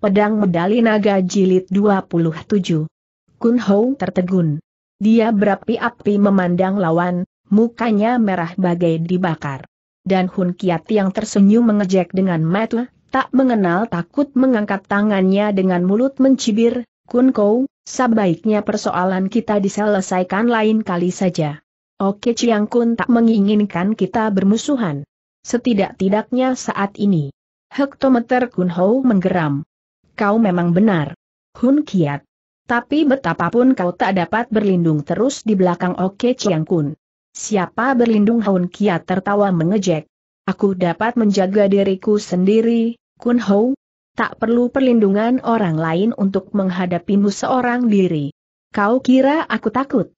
Pedang Medali Naga Jilid 27. Kun Hou tertegun. Dia berapi-api memandang lawan, mukanya merah bagai dibakar. Dan Hun Kiat yang tersenyum mengejek dengan mata, tak mengenal takut mengangkat tangannya dengan mulut mencibir, Kun Kou, sebaiknya persoalan kita diselesaikan lain kali saja. Oke Chiang Kun tak menginginkan kita bermusuhan. Setidak-tidaknya saat ini. Hektometer Kun Hou menggeram kau memang benar. Hun Kiat. Tapi betapapun kau tak dapat berlindung terus di belakang Oke Chiang Kun. Siapa berlindung Hun Kiat tertawa mengejek. Aku dapat menjaga diriku sendiri, Kun Ho. Tak perlu perlindungan orang lain untuk menghadapimu seorang diri. Kau kira aku takut?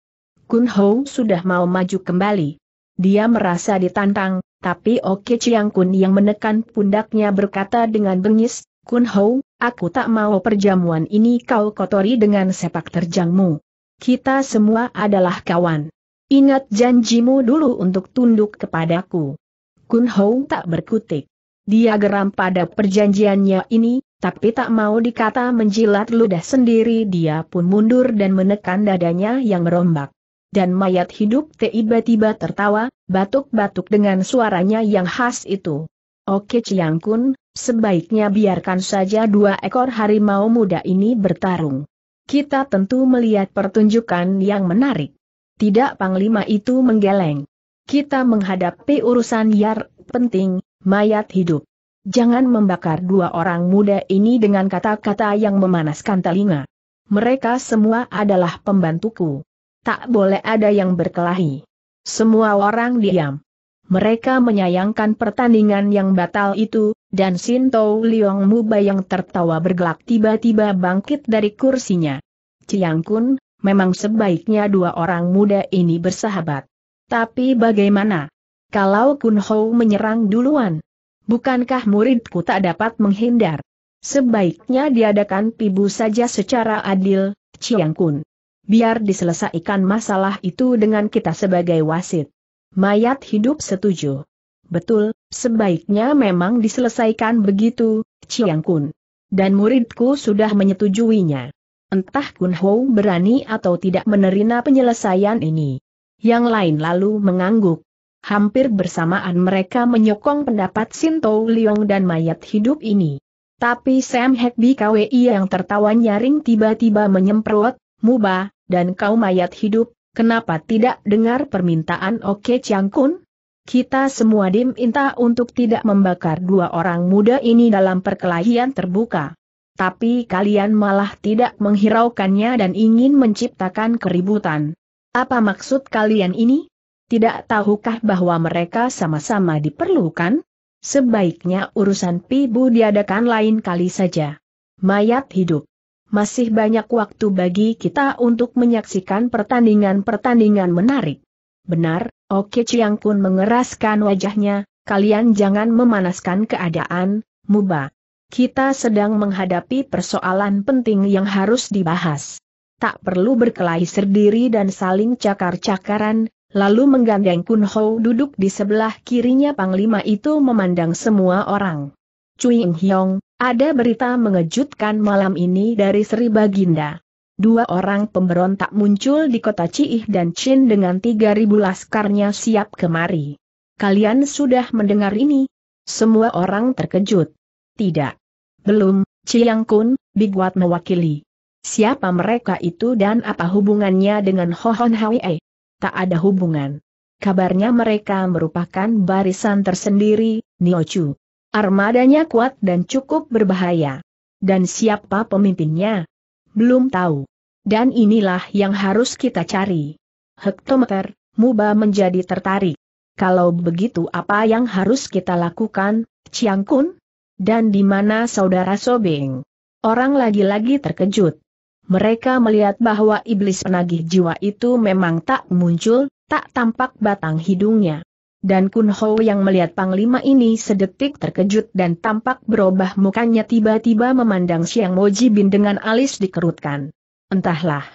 Kun Ho sudah mau maju kembali. Dia merasa ditantang, tapi Oke Chiang Kun yang menekan pundaknya berkata dengan bengis, Kun Hou, aku tak mau perjamuan ini kau kotori dengan sepak terjangmu. Kita semua adalah kawan. Ingat janjimu dulu untuk tunduk kepadaku. Kun Hou tak berkutik. Dia geram pada perjanjiannya ini, tapi tak mau dikata menjilat ludah sendiri dia pun mundur dan menekan dadanya yang merombak. Dan mayat hidup tiba-tiba tertawa, batuk-batuk dengan suaranya yang khas itu. Oke Ciang Kun, sebaiknya biarkan saja dua ekor harimau muda ini bertarung. Kita tentu melihat pertunjukan yang menarik. Tidak Panglima itu menggeleng. Kita menghadapi urusan yar, penting, mayat hidup. Jangan membakar dua orang muda ini dengan kata-kata yang memanaskan telinga. Mereka semua adalah pembantuku. Tak boleh ada yang berkelahi. Semua orang diam. Mereka menyayangkan pertandingan yang batal itu, dan Sinto Liong Muba yang tertawa bergelak tiba-tiba bangkit dari kursinya. Ciang Kun, memang sebaiknya dua orang muda ini bersahabat. Tapi bagaimana? Kalau Kun Ho menyerang duluan? Bukankah muridku tak dapat menghindar? Sebaiknya diadakan pibu saja secara adil, Ciang Kun. Biar diselesaikan masalah itu dengan kita sebagai wasit. Mayat hidup setuju. Betul, sebaiknya memang diselesaikan begitu, Chiang Kun. Dan muridku sudah menyetujuinya. Entah Kun Hou berani atau tidak menerima penyelesaian ini. Yang lain lalu mengangguk. Hampir bersamaan mereka menyokong pendapat Sinto Liong dan mayat hidup ini. Tapi Sam Hekbi KWI yang tertawa nyaring tiba-tiba menyemprot, Muba, dan kau mayat hidup, Kenapa tidak dengar permintaan Oke Chiang Kun? Kita semua diminta untuk tidak membakar dua orang muda ini dalam perkelahian terbuka. Tapi kalian malah tidak menghiraukannya dan ingin menciptakan keributan. Apa maksud kalian ini? Tidak tahukah bahwa mereka sama-sama diperlukan? Sebaiknya urusan Pi diadakan lain kali saja. Mayat hidup masih banyak waktu bagi kita untuk menyaksikan pertandingan-pertandingan menarik. Benar, Oke Chiang Kun mengeraskan wajahnya, kalian jangan memanaskan keadaan, Muba. Kita sedang menghadapi persoalan penting yang harus dibahas. Tak perlu berkelahi sendiri dan saling cakar-cakaran, lalu menggandeng Kun Ho duduk di sebelah kirinya Panglima itu memandang semua orang. Cui Hyong, ada berita mengejutkan malam ini dari Sri Baginda. Dua orang pemberontak muncul di kota Ciih dan Chin dengan 3.000 laskarnya siap kemari. Kalian sudah mendengar ini? Semua orang terkejut. Tidak. Belum, Chiang Kun, Wat mewakili. Siapa mereka itu dan apa hubungannya dengan Hohon Hwe? Eh, tak ada hubungan. Kabarnya mereka merupakan barisan tersendiri, Niochu. Armadanya kuat dan cukup berbahaya. Dan siapa pemimpinnya? Belum tahu. Dan inilah yang harus kita cari. Hektometer, Muba menjadi tertarik. Kalau begitu apa yang harus kita lakukan, Chiang Kun? Dan di mana saudara Sobeng? Orang lagi-lagi terkejut. Mereka melihat bahwa iblis penagih jiwa itu memang tak muncul, tak tampak batang hidungnya dan Kun Ho yang melihat panglima ini sedetik terkejut dan tampak berubah mukanya tiba-tiba memandang Siang Moji Bin dengan alis dikerutkan. Entahlah.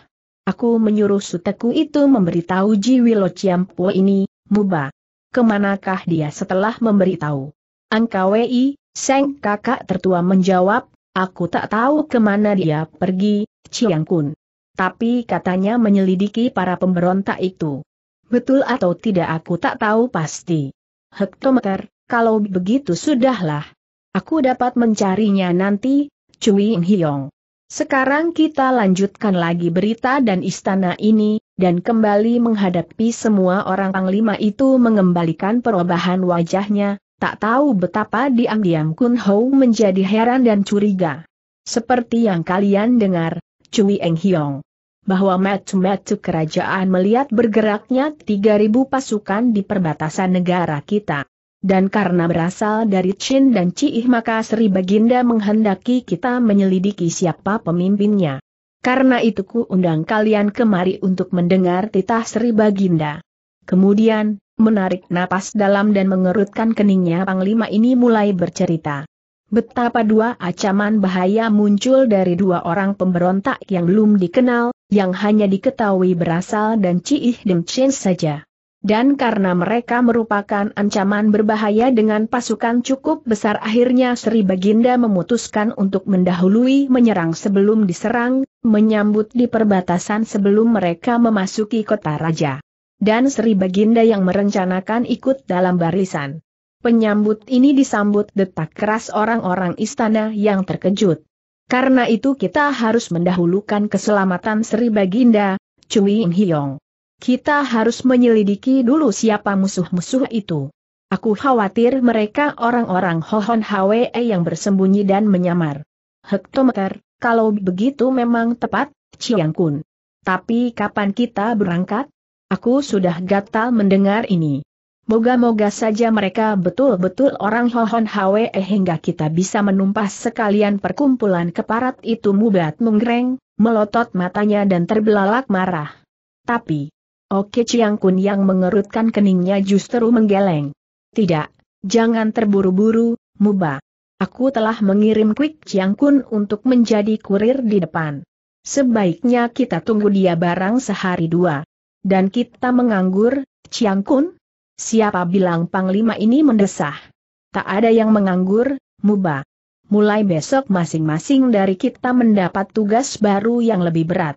Aku menyuruh suteku itu memberitahu Ji Wilo Po ini, Muba. Kemanakah dia setelah memberitahu? Wei, Seng kakak tertua menjawab, aku tak tahu kemana dia pergi, Chiang Kun. Tapi katanya menyelidiki para pemberontak itu. Betul atau tidak aku tak tahu pasti. Hektometer, kalau begitu sudahlah. Aku dapat mencarinya nanti, Cui Hyong. Sekarang kita lanjutkan lagi berita dan istana ini, dan kembali menghadapi semua orang panglima itu mengembalikan perubahan wajahnya, tak tahu betapa diam-diam Kun Hou menjadi heran dan curiga. Seperti yang kalian dengar, Cui Eng Hyong bahwa metu-metu kerajaan melihat bergeraknya 3.000 pasukan di perbatasan negara kita. Dan karena berasal dari Chin dan Ciih maka Sri Baginda menghendaki kita menyelidiki siapa pemimpinnya. Karena itu ku undang kalian kemari untuk mendengar titah Sri Baginda. Kemudian, menarik napas dalam dan mengerutkan keningnya Panglima ini mulai bercerita. Betapa dua acaman bahaya muncul dari dua orang pemberontak yang belum dikenal, yang hanya diketahui berasal dan Ciih Demchen saja. Dan karena mereka merupakan ancaman berbahaya dengan pasukan cukup besar akhirnya Sri Baginda memutuskan untuk mendahului menyerang sebelum diserang, menyambut di perbatasan sebelum mereka memasuki kota raja. Dan Sri Baginda yang merencanakan ikut dalam barisan. Penyambut ini disambut detak keras orang-orang istana yang terkejut. Karena itu kita harus mendahulukan keselamatan Sri Baginda, Cui In Hiong. Kita harus menyelidiki dulu siapa musuh-musuh itu. Aku khawatir mereka orang-orang Hohon Hwe yang bersembunyi dan menyamar. Hektometer, kalau begitu memang tepat, Chiang Kun. Tapi kapan kita berangkat? Aku sudah gatal mendengar ini. Moga-moga saja mereka betul-betul orang Hohon hawe eh, hingga kita bisa menumpas sekalian perkumpulan keparat itu Mubat menggereng, melotot matanya dan terbelalak marah. Tapi, Oke Chiang Kun yang mengerutkan keningnya justru menggeleng. Tidak, jangan terburu-buru, Muba. Aku telah mengirim Quick Chiang Kun untuk menjadi kurir di depan. Sebaiknya kita tunggu dia barang sehari dua. Dan kita menganggur, Chiang Kun? Siapa bilang Panglima ini mendesah? Tak ada yang menganggur, Muba. Mulai besok masing-masing dari kita mendapat tugas baru yang lebih berat.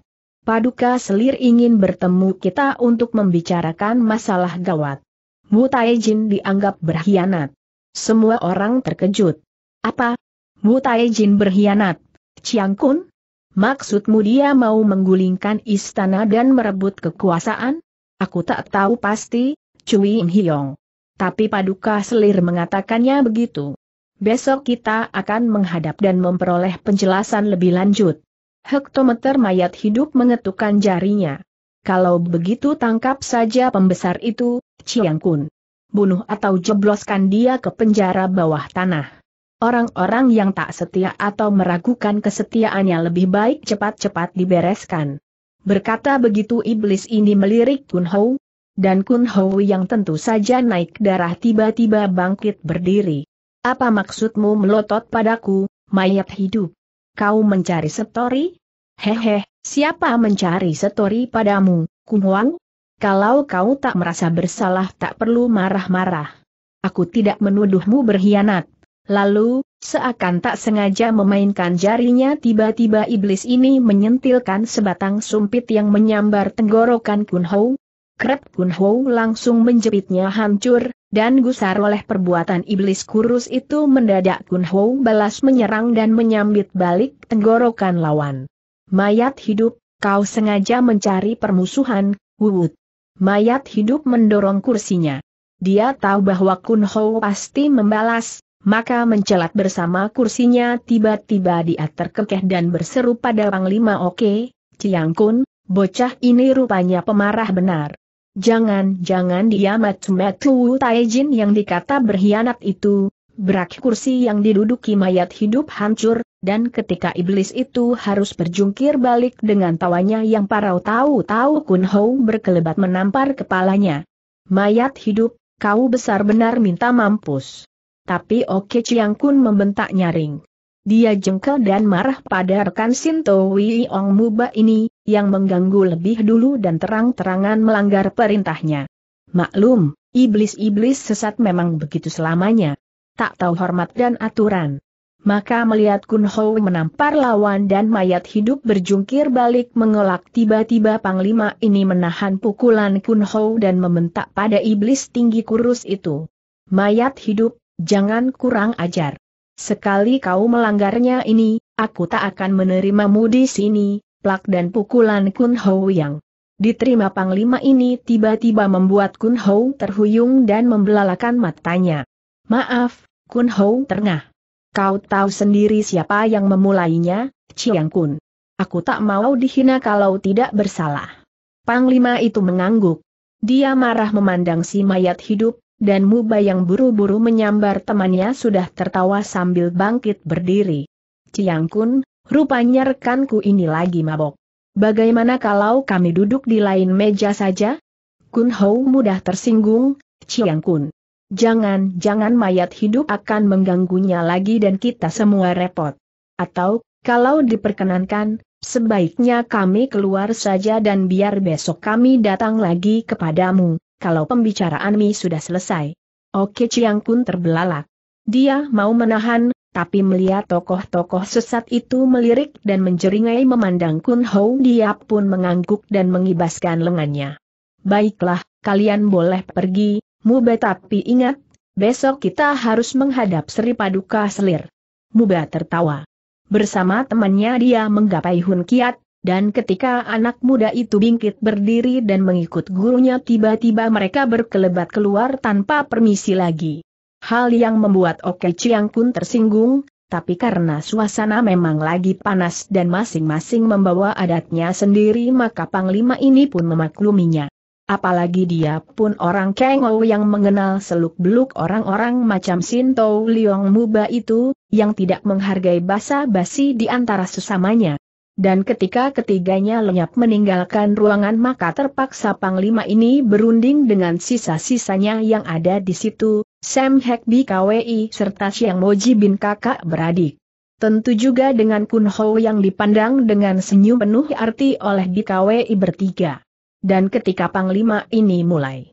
Paduka Selir ingin bertemu kita untuk membicarakan masalah gawat. Mu Taijin dianggap berkhianat. Semua orang terkejut. Apa? Mu Taijin berkhianat? Chiang Kun? Maksudmu dia mau menggulingkan istana dan merebut kekuasaan? Aku tak tahu pasti, Cui In Hiong. Tapi paduka selir mengatakannya begitu. Besok kita akan menghadap dan memperoleh penjelasan lebih lanjut. Hektometer mayat hidup mengetukkan jarinya. Kalau begitu tangkap saja pembesar itu, Chiang Kun. Bunuh atau jebloskan dia ke penjara bawah tanah. Orang-orang yang tak setia atau meragukan kesetiaannya lebih baik cepat-cepat dibereskan. Berkata begitu iblis ini melirik Kun Hou, dan Kun Hou yang tentu saja naik darah tiba-tiba bangkit berdiri. Apa maksudmu melotot padaku, mayat hidup? Kau mencari setori? Hehe, siapa mencari setori padamu, Kun Huang? Kalau kau tak merasa bersalah tak perlu marah-marah. Aku tidak menuduhmu berkhianat. Lalu, seakan tak sengaja memainkan jarinya tiba-tiba iblis ini menyentilkan sebatang sumpit yang menyambar tenggorokan Kun Hou, Krep Kun Ho langsung menjepitnya hancur, dan gusar oleh perbuatan iblis kurus itu mendadak Kun Ho balas menyerang dan menyambit balik tenggorokan lawan. Mayat hidup, kau sengaja mencari permusuhan, Wuwut. Mayat hidup mendorong kursinya. Dia tahu bahwa Kun Ho pasti membalas, maka mencelat bersama kursinya tiba-tiba dia terkekeh dan berseru pada Panglima Oke, Ciang Kun, bocah ini rupanya pemarah benar. Jangan-jangan dia Matsumetu Taijin yang dikata berkhianat itu, berak kursi yang diduduki mayat hidup hancur, dan ketika iblis itu harus berjungkir balik dengan tawanya yang parau tahu-tahu Kun Hou berkelebat menampar kepalanya. Mayat hidup, kau besar benar minta mampus. Tapi Oke Chiang Kun membentak nyaring dia jengkel dan marah pada rekan Sinto Ong Muba ini, yang mengganggu lebih dulu dan terang-terangan melanggar perintahnya. Maklum, iblis-iblis sesat memang begitu selamanya. Tak tahu hormat dan aturan. Maka melihat Kun Ho menampar lawan dan mayat hidup berjungkir balik mengelak tiba-tiba Panglima ini menahan pukulan Kun Ho dan membentak pada iblis tinggi kurus itu. Mayat hidup, jangan kurang ajar. Sekali kau melanggarnya ini, aku tak akan menerimamu di sini, plak dan pukulan Kun Hou yang diterima Panglima ini tiba-tiba membuat Kun Hou terhuyung dan membelalakan matanya. Maaf, Kun Hou terengah. Kau tahu sendiri siapa yang memulainya, Chiang Kun. Aku tak mau dihina kalau tidak bersalah. Panglima itu mengangguk. Dia marah memandang si mayat hidup, dan Muba yang buru-buru menyambar temannya sudah tertawa sambil bangkit berdiri. Ciang Kun, rupanya rekanku ini lagi mabok. Bagaimana kalau kami duduk di lain meja saja? Kun Hou mudah tersinggung, Ciang Kun. Jangan-jangan mayat hidup akan mengganggunya lagi dan kita semua repot. Atau, kalau diperkenankan, sebaiknya kami keluar saja dan biar besok kami datang lagi kepadamu kalau pembicaraan Mi sudah selesai. Oke Chiang Kun terbelalak. Dia mau menahan, tapi melihat tokoh-tokoh sesat itu melirik dan menjeringai memandang Kun Hou dia pun mengangguk dan mengibaskan lengannya. Baiklah, kalian boleh pergi, Muba tapi ingat, besok kita harus menghadap Sri Paduka Selir. Muba tertawa. Bersama temannya dia menggapai Hun Kiat, dan ketika anak muda itu bingkit berdiri dan mengikut gurunya tiba-tiba mereka berkelebat keluar tanpa permisi lagi. Hal yang membuat Oke Chiang Kun tersinggung, tapi karena suasana memang lagi panas dan masing-masing membawa adatnya sendiri maka Panglima ini pun memakluminya. Apalagi dia pun orang Kengou yang mengenal seluk-beluk orang-orang macam Sintou Liong Muba itu, yang tidak menghargai basa-basi di antara sesamanya dan ketika ketiganya lenyap meninggalkan ruangan maka terpaksa Panglima ini berunding dengan sisa-sisanya yang ada di situ, Sam Hekbi KWI serta Siang Moji bin kakak beradik. Tentu juga dengan Kun Ho yang dipandang dengan senyum penuh arti oleh BKWI bertiga. Dan ketika Panglima ini mulai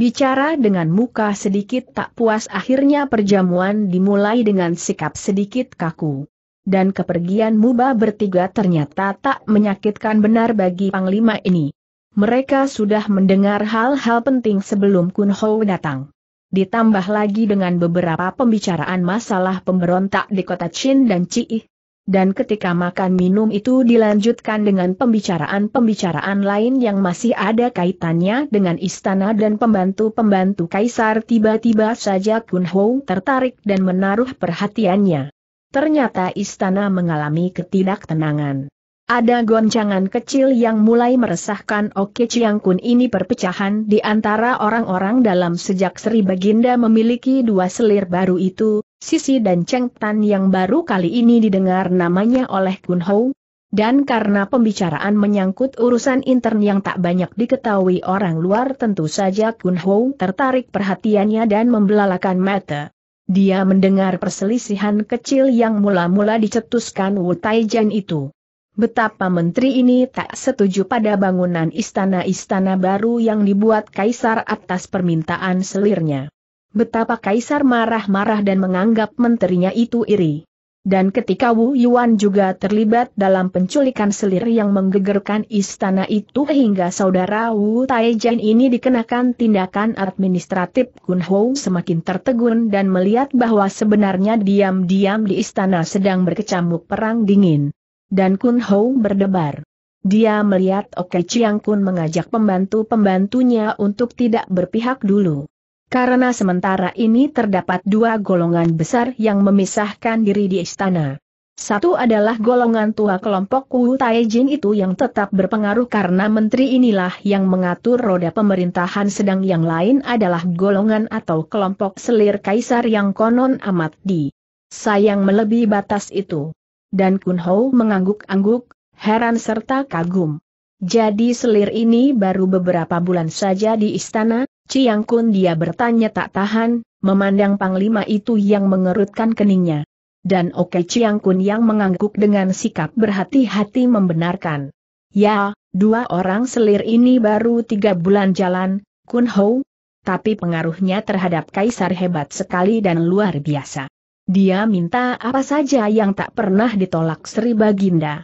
bicara dengan muka sedikit tak puas akhirnya perjamuan dimulai dengan sikap sedikit kaku dan kepergian Muba bertiga ternyata tak menyakitkan benar bagi Panglima ini. Mereka sudah mendengar hal-hal penting sebelum Kun Ho datang. Ditambah lagi dengan beberapa pembicaraan masalah pemberontak di kota Chin dan Ciih. Dan ketika makan minum itu dilanjutkan dengan pembicaraan-pembicaraan lain yang masih ada kaitannya dengan istana dan pembantu-pembantu kaisar tiba-tiba saja Kun Ho tertarik dan menaruh perhatiannya ternyata istana mengalami ketidaktenangan. Ada goncangan kecil yang mulai meresahkan Oke Chiang Kun ini perpecahan di antara orang-orang dalam sejak Sri Baginda memiliki dua selir baru itu, Sisi dan Cheng Tan yang baru kali ini didengar namanya oleh Kun Hou. Dan karena pembicaraan menyangkut urusan intern yang tak banyak diketahui orang luar tentu saja Kun Hou tertarik perhatiannya dan membelalakan mata. Dia mendengar perselisihan kecil yang mula-mula dicetuskan Wu Taijian itu. Betapa menteri ini tak setuju pada bangunan istana-istana baru yang dibuat kaisar atas permintaan selirnya. Betapa kaisar marah-marah dan menganggap menterinya itu iri dan ketika Wu Yuan juga terlibat dalam penculikan selir yang menggegerkan istana itu hingga saudara Wu Taijian ini dikenakan tindakan administratif Kun Hou semakin tertegun dan melihat bahwa sebenarnya diam-diam di istana sedang berkecamuk perang dingin. Dan Kun Hou berdebar. Dia melihat Oke Chiang Kun mengajak pembantu-pembantunya untuk tidak berpihak dulu. Karena sementara ini terdapat dua golongan besar yang memisahkan diri di istana. Satu adalah golongan tua kelompok Wu Taijin itu yang tetap berpengaruh karena menteri inilah yang mengatur roda pemerintahan sedang yang lain adalah golongan atau kelompok selir kaisar yang konon amat di sayang melebihi batas itu. Dan Kun Hou mengangguk-angguk, heran serta kagum. Jadi selir ini baru beberapa bulan saja di istana, Ciang Kun dia bertanya tak tahan, memandang panglima itu yang mengerutkan keningnya. Dan Oke Ciang Kun yang mengangguk dengan sikap berhati-hati membenarkan. Ya, dua orang selir ini baru tiga bulan jalan, Kun Ho, tapi pengaruhnya terhadap Kaisar hebat sekali dan luar biasa. Dia minta apa saja yang tak pernah ditolak Sri Baginda.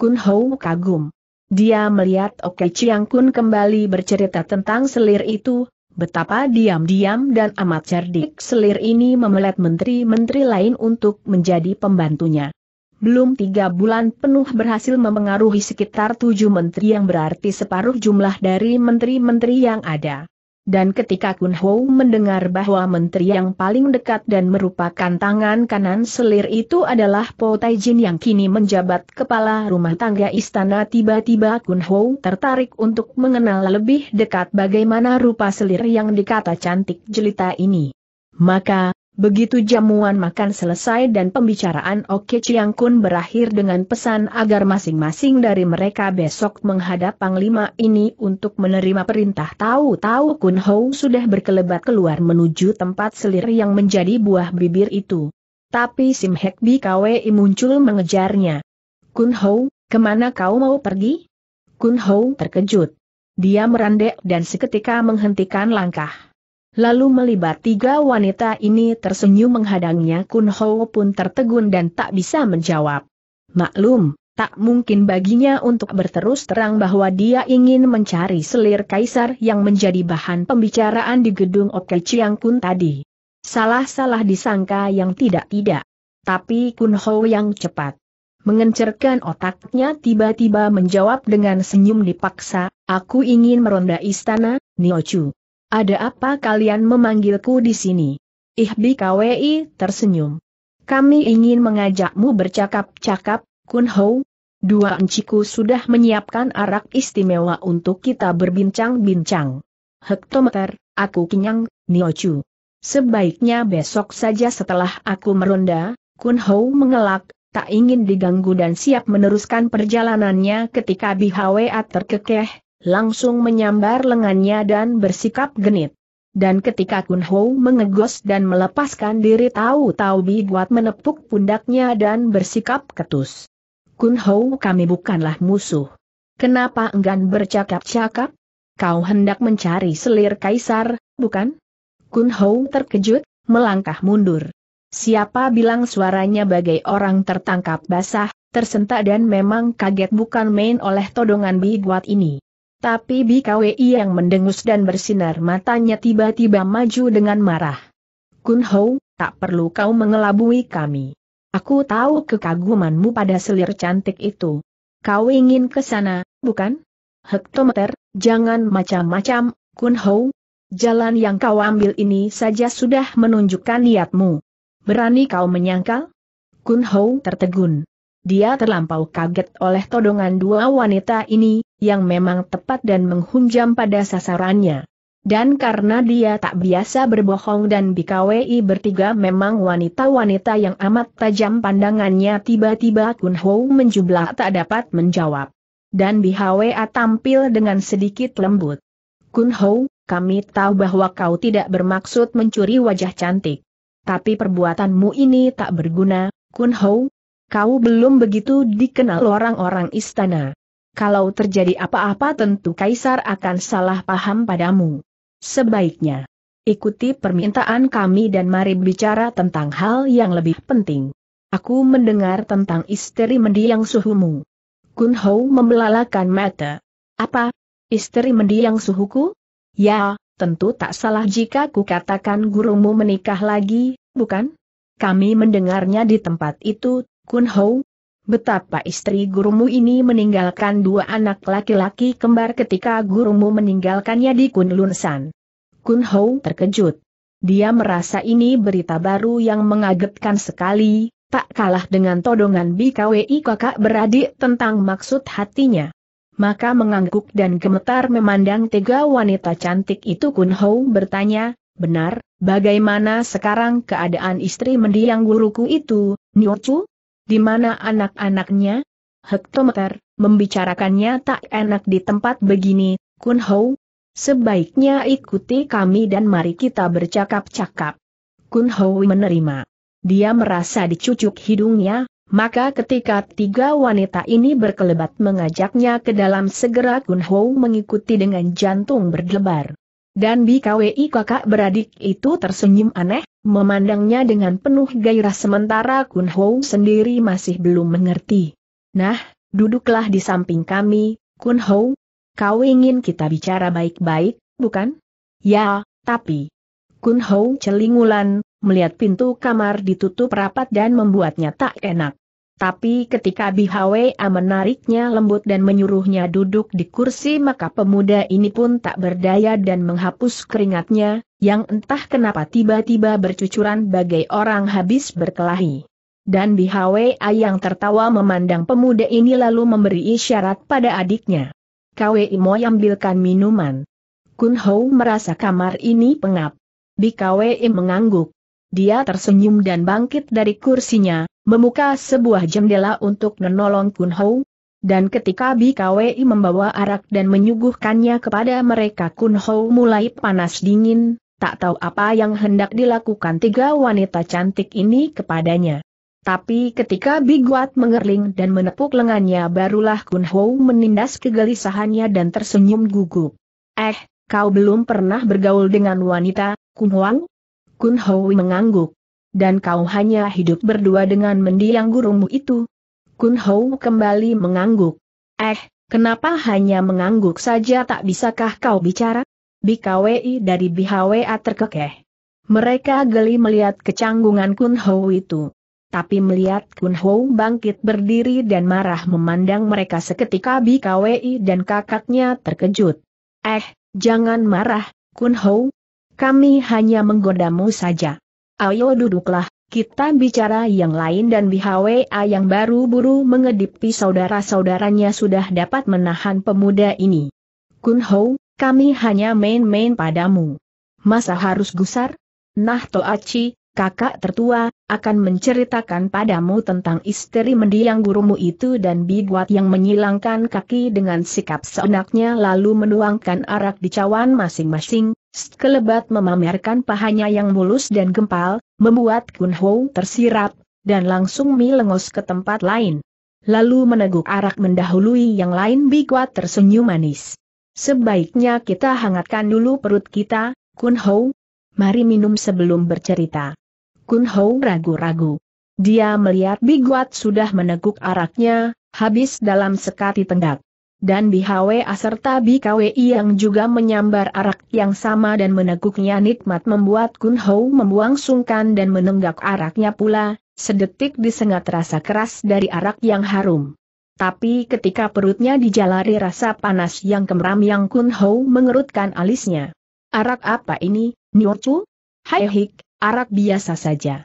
Kun Ho kagum. Dia melihat Oke Chiang Kun kembali bercerita tentang selir itu, Betapa diam-diam dan amat cerdik selir ini memelet menteri-menteri lain untuk menjadi pembantunya. Belum tiga bulan penuh berhasil memengaruhi sekitar tujuh menteri yang berarti separuh jumlah dari menteri-menteri yang ada. Dan ketika Kun Ho mendengar bahwa menteri yang paling dekat dan merupakan tangan kanan selir itu adalah Po Taijin yang kini menjabat kepala rumah tangga istana tiba-tiba Kun Ho tertarik untuk mengenal lebih dekat bagaimana rupa selir yang dikata cantik jelita ini. Maka, Begitu jamuan makan selesai dan pembicaraan Oke Chiang Kun berakhir dengan pesan agar masing-masing dari mereka besok menghadap Panglima ini untuk menerima perintah tahu-tahu Kun Hou sudah berkelebat keluar menuju tempat selir yang menjadi buah bibir itu. Tapi Sim Hek Bi Kwei muncul mengejarnya. Kun Hou, kemana kau mau pergi? Kun Hou terkejut. Dia merandek dan seketika menghentikan langkah. Lalu melibat tiga wanita ini tersenyum menghadangnya Kun Ho pun tertegun dan tak bisa menjawab. Maklum, tak mungkin baginya untuk berterus terang bahwa dia ingin mencari selir kaisar yang menjadi bahan pembicaraan di gedung Oke Chiang Kun tadi. Salah-salah disangka yang tidak-tidak. Tapi Kun Ho yang cepat. Mengencerkan otaknya tiba-tiba menjawab dengan senyum dipaksa, aku ingin meronda istana, Niochu. Ada apa kalian memanggilku di sini? Ihbi KWI tersenyum. Kami ingin mengajakmu bercakap-cakap, Kun Hou. Dua enciku sudah menyiapkan arak istimewa untuk kita berbincang-bincang. Hektometer, aku kenyang, Niochu. Sebaiknya besok saja setelah aku meronda, Kun Hou mengelak, tak ingin diganggu dan siap meneruskan perjalanannya ketika Bihawa terkekeh, langsung menyambar lengannya dan bersikap genit. Dan ketika Kun Ho mengegos dan melepaskan diri tahu-tahu Biguat menepuk pundaknya dan bersikap ketus. Kun Ho kami bukanlah musuh. Kenapa enggan bercakap-cakap? Kau hendak mencari selir kaisar, bukan? Kun Ho terkejut, melangkah mundur. Siapa bilang suaranya bagai orang tertangkap basah, tersentak dan memang kaget bukan main oleh todongan Biguat ini. Tapi BKWI yang mendengus dan bersinar matanya tiba-tiba maju dengan marah. Kun Ho, tak perlu kau mengelabui kami. Aku tahu kekagumanmu pada selir cantik itu. Kau ingin ke sana, bukan? Hektometer, jangan macam-macam, Kun Ho. Jalan yang kau ambil ini saja sudah menunjukkan niatmu. Berani kau menyangkal? Kun Ho tertegun dia terlampau kaget oleh todongan dua wanita ini, yang memang tepat dan menghunjam pada sasarannya. Dan karena dia tak biasa berbohong dan BKWI bertiga memang wanita-wanita yang amat tajam pandangannya tiba-tiba Kun Ho menjublah tak dapat menjawab. Dan BHWA tampil dengan sedikit lembut. Kun Ho, kami tahu bahwa kau tidak bermaksud mencuri wajah cantik. Tapi perbuatanmu ini tak berguna, Kun Ho, Kau belum begitu dikenal orang-orang istana. Kalau terjadi apa-apa tentu Kaisar akan salah paham padamu. Sebaiknya, ikuti permintaan kami dan mari bicara tentang hal yang lebih penting. Aku mendengar tentang istri mendiang suhumu. Kun Hou membelalakan mata. Apa? Istri mendiang suhuku? Ya, tentu tak salah jika ku katakan gurumu menikah lagi, bukan? Kami mendengarnya di tempat itu, Kun Hou, betapa istri gurumu ini meninggalkan dua anak laki-laki kembar ketika gurumu meninggalkannya di Kunlunshan. San. Kun Hou terkejut. Dia merasa ini berita baru yang mengagetkan sekali, tak kalah dengan todongan BKWI kakak beradik tentang maksud hatinya. Maka mengangguk dan gemetar memandang tiga wanita cantik itu Kun Hou bertanya, benar, bagaimana sekarang keadaan istri mendiang guruku itu, Chu? Di mana anak-anaknya? Hektometer, membicarakannya tak enak di tempat begini, Kun Hou. Sebaiknya ikuti kami dan mari kita bercakap-cakap. Kun Hou menerima. Dia merasa dicucuk hidungnya, maka ketika tiga wanita ini berkelebat mengajaknya ke dalam segera Kun Hou mengikuti dengan jantung berdebar. Dan BKWI kakak beradik itu tersenyum aneh, memandangnya dengan penuh gairah sementara Kun Hou sendiri masih belum mengerti. Nah, duduklah di samping kami, Kun Hou. Kau ingin kita bicara baik-baik, bukan? Ya, tapi... Kun Hou celingulan, melihat pintu kamar ditutup rapat dan membuatnya tak enak. Tapi ketika Bi Bihwa menariknya lembut dan menyuruhnya duduk di kursi maka pemuda ini pun tak berdaya dan menghapus keringatnya, yang entah kenapa tiba-tiba bercucuran bagai orang habis berkelahi. Dan Bihwa yang tertawa memandang pemuda ini lalu memberi isyarat pada adiknya. Kwei Mo ambilkan minuman. Kun Hou merasa kamar ini pengap. Bi Bikwe mengangguk. Dia tersenyum dan bangkit dari kursinya, membuka sebuah jendela untuk menolong Kun Hou. Dan ketika BKWI membawa arak dan menyuguhkannya kepada mereka Kun Hou mulai panas dingin, tak tahu apa yang hendak dilakukan tiga wanita cantik ini kepadanya. Tapi ketika Biguat mengerling dan menepuk lengannya barulah Kun Hou menindas kegelisahannya dan tersenyum gugup. Eh, kau belum pernah bergaul dengan wanita, Kun Huang? Kun Hoi mengangguk. Dan kau hanya hidup berdua dengan mendiang gurumu itu. Kun Hou kembali mengangguk. Eh, kenapa hanya mengangguk saja tak bisakah kau bicara? BKWI dari BHWA terkekeh. Mereka geli melihat kecanggungan Kun Hou itu. Tapi melihat Kun Hou bangkit berdiri dan marah memandang mereka seketika BKWI dan kakaknya terkejut. Eh, jangan marah, Kun Hou, kami hanya menggodamu saja. Ayo duduklah, kita bicara yang lain dan BHWA yang baru buru mengedipi saudara-saudaranya sudah dapat menahan pemuda ini. Kun Ho, kami hanya main-main padamu. Masa harus gusar? Nah Toachi, kakak tertua, akan menceritakan padamu tentang istri mendiang gurumu itu dan Biguat yang menyilangkan kaki dengan sikap seenaknya lalu menuangkan arak di cawan masing-masing, Kelebat memamerkan pahanya yang mulus dan gempal, membuat Kun Ho tersirap, dan langsung milengos ke tempat lain. Lalu meneguk arak mendahului yang lain Biguat tersenyum manis. Sebaiknya kita hangatkan dulu perut kita, Kun Ho. Mari minum sebelum bercerita. Kun Ho ragu-ragu. Dia melihat Biguat sudah meneguk araknya, habis dalam sekati tenggak dan bihawe serta BKWI yang juga menyambar arak yang sama dan meneguknya nikmat membuat Kun Hou membuang sungkan dan menenggak araknya pula, sedetik disengat rasa keras dari arak yang harum. Tapi ketika perutnya dijalari rasa panas yang kemeram, yang Kun Hou mengerutkan alisnya. Arak apa ini, Nyocu? Hai hik, arak biasa saja.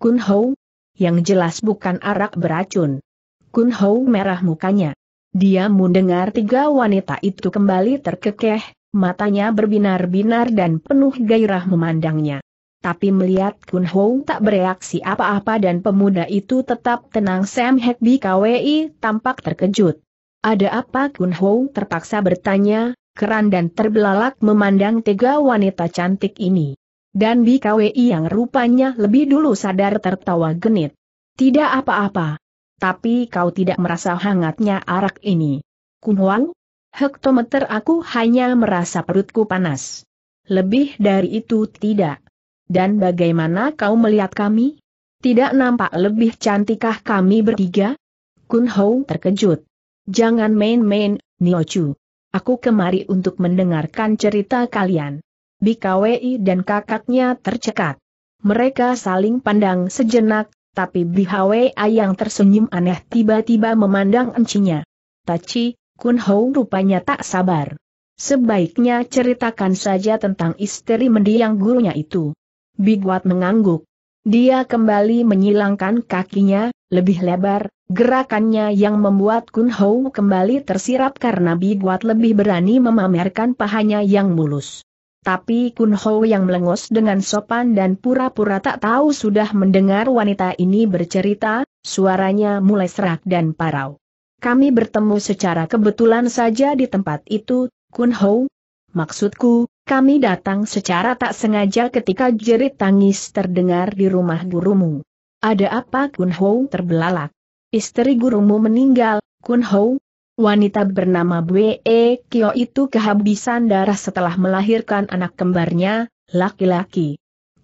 Kun Hou? Yang jelas bukan arak beracun. Kun Hou merah mukanya. Dia mendengar tiga wanita itu kembali terkekeh, matanya berbinar-binar dan penuh gairah memandangnya. Tapi melihat Kun Hong tak bereaksi apa-apa dan pemuda itu tetap tenang Sam Hekbi KWI tampak terkejut. Ada apa Kun Hong terpaksa bertanya, keran dan terbelalak memandang tiga wanita cantik ini. Dan Kwi yang rupanya lebih dulu sadar tertawa genit. Tidak apa-apa, tapi kau tidak merasa hangatnya arak ini. Kun Huang, Hektometer aku hanya merasa perutku panas. Lebih dari itu tidak. Dan bagaimana kau melihat kami? Tidak nampak lebih cantikkah kami bertiga? Kun Hou terkejut. Jangan main-main, Chu. Aku kemari untuk mendengarkan cerita kalian. Bikawei dan kakaknya tercekat. Mereka saling pandang sejenak, tapi bihawei yang tersenyum aneh tiba-tiba memandang encinya. Tachi, Kun Hou rupanya tak sabar. Sebaiknya ceritakan saja tentang istri mendiang gurunya itu. Biguat mengangguk. Dia kembali menyilangkan kakinya, lebih lebar, gerakannya yang membuat Kun Hou kembali tersirap karena Biguat lebih berani memamerkan pahanya yang mulus. Tapi Kun Ho yang melengos dengan sopan dan pura-pura tak tahu sudah mendengar wanita ini bercerita, suaranya mulai serak dan parau. Kami bertemu secara kebetulan saja di tempat itu, Kun Ho. Maksudku, kami datang secara tak sengaja ketika jerit tangis terdengar di rumah gurumu. Ada apa Kun Ho terbelalak? Istri gurumu meninggal, Kun Ho, Wanita bernama Bwe e Kyo itu kehabisan darah setelah melahirkan anak kembarnya, laki-laki.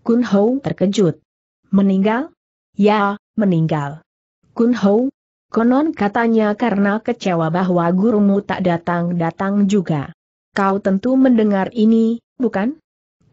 Kun Hou terkejut. Meninggal? Ya, meninggal. Kun Hou? Konon katanya karena kecewa bahwa gurumu tak datang-datang juga. Kau tentu mendengar ini, bukan?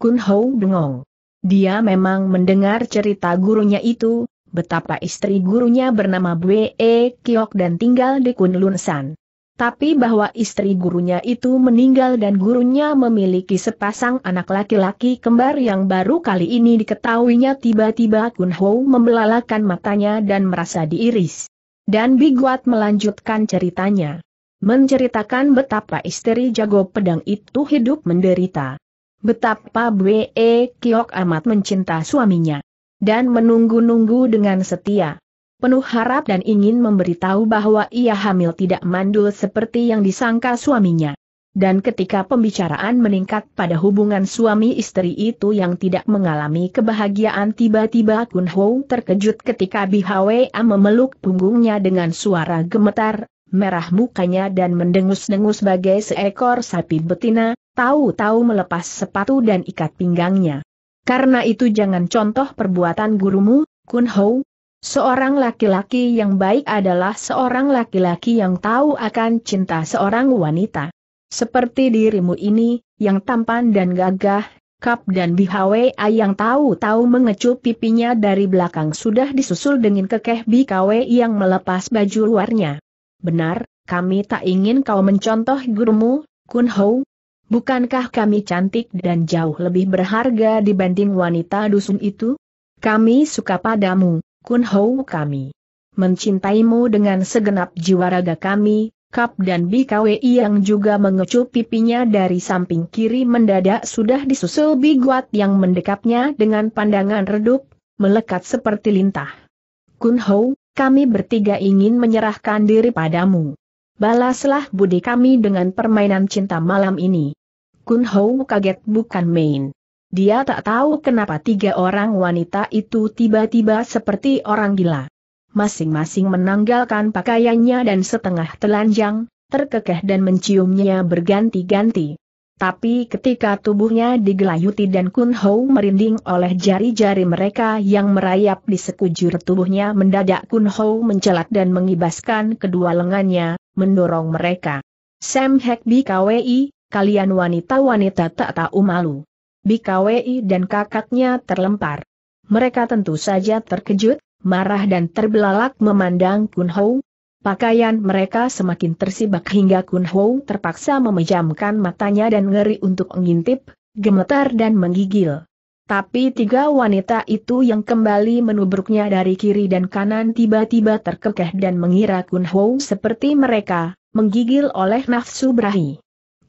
Kun Hou bengong. Dia memang mendengar cerita gurunya itu, betapa istri gurunya bernama Bwe e Kyok dan tinggal di Kunlunsan tapi bahwa istri gurunya itu meninggal dan gurunya memiliki sepasang anak laki-laki kembar yang baru kali ini diketahuinya tiba-tiba Kun Ho membelalakan matanya dan merasa diiris. Dan Biguat melanjutkan ceritanya. Menceritakan betapa istri jago pedang itu hidup menderita. Betapa Bwe Kiok amat mencinta suaminya. Dan menunggu-nunggu dengan setia penuh harap dan ingin memberitahu bahwa ia hamil tidak mandul seperti yang disangka suaminya. Dan ketika pembicaraan meningkat pada hubungan suami istri itu yang tidak mengalami kebahagiaan tiba-tiba Kun Ho terkejut ketika Bihwa memeluk punggungnya dengan suara gemetar, merah mukanya dan mendengus-dengus bagai seekor sapi betina, tahu-tahu melepas sepatu dan ikat pinggangnya. Karena itu jangan contoh perbuatan gurumu, Kun Ho, Seorang laki-laki yang baik adalah seorang laki-laki yang tahu akan cinta seorang wanita. Seperti dirimu ini, yang tampan dan gagah, Kap dan bihawe yang tahu-tahu mengecup pipinya dari belakang sudah disusul dengan kekeh Bikawe yang melepas baju luarnya. Benar, kami tak ingin kau mencontoh gurumu, Kun Ho. Bukankah kami cantik dan jauh lebih berharga dibanding wanita dusun itu? Kami suka padamu. Kun Hou kami. Mencintaimu dengan segenap jiwa raga kami, Kap dan BKWI yang juga mengecup pipinya dari samping kiri mendadak sudah disusul Biguat yang mendekapnya dengan pandangan redup, melekat seperti lintah. Kun Hou, kami bertiga ingin menyerahkan diri padamu. Balaslah budi kami dengan permainan cinta malam ini. Kun Hou kaget bukan main. Dia tak tahu kenapa tiga orang wanita itu tiba-tiba seperti orang gila. Masing-masing menanggalkan pakaiannya dan setengah telanjang, terkekeh dan menciumnya berganti-ganti. Tapi ketika tubuhnya digelayuti dan Kun Hou merinding oleh jari-jari mereka yang merayap di sekujur tubuhnya mendadak Kun Hou mencelat dan mengibaskan kedua lengannya, mendorong mereka. Sam Hek BKWI, kalian wanita-wanita tak tahu malu. BKWI dan kakaknya terlempar. Mereka tentu saja terkejut, marah dan terbelalak memandang Kun Hou. Pakaian mereka semakin tersibak hingga Kun Hou terpaksa memejamkan matanya dan ngeri untuk mengintip, gemetar dan menggigil. Tapi tiga wanita itu yang kembali menubruknya dari kiri dan kanan tiba-tiba terkekeh dan mengira Kun Hou seperti mereka, menggigil oleh nafsu berahi.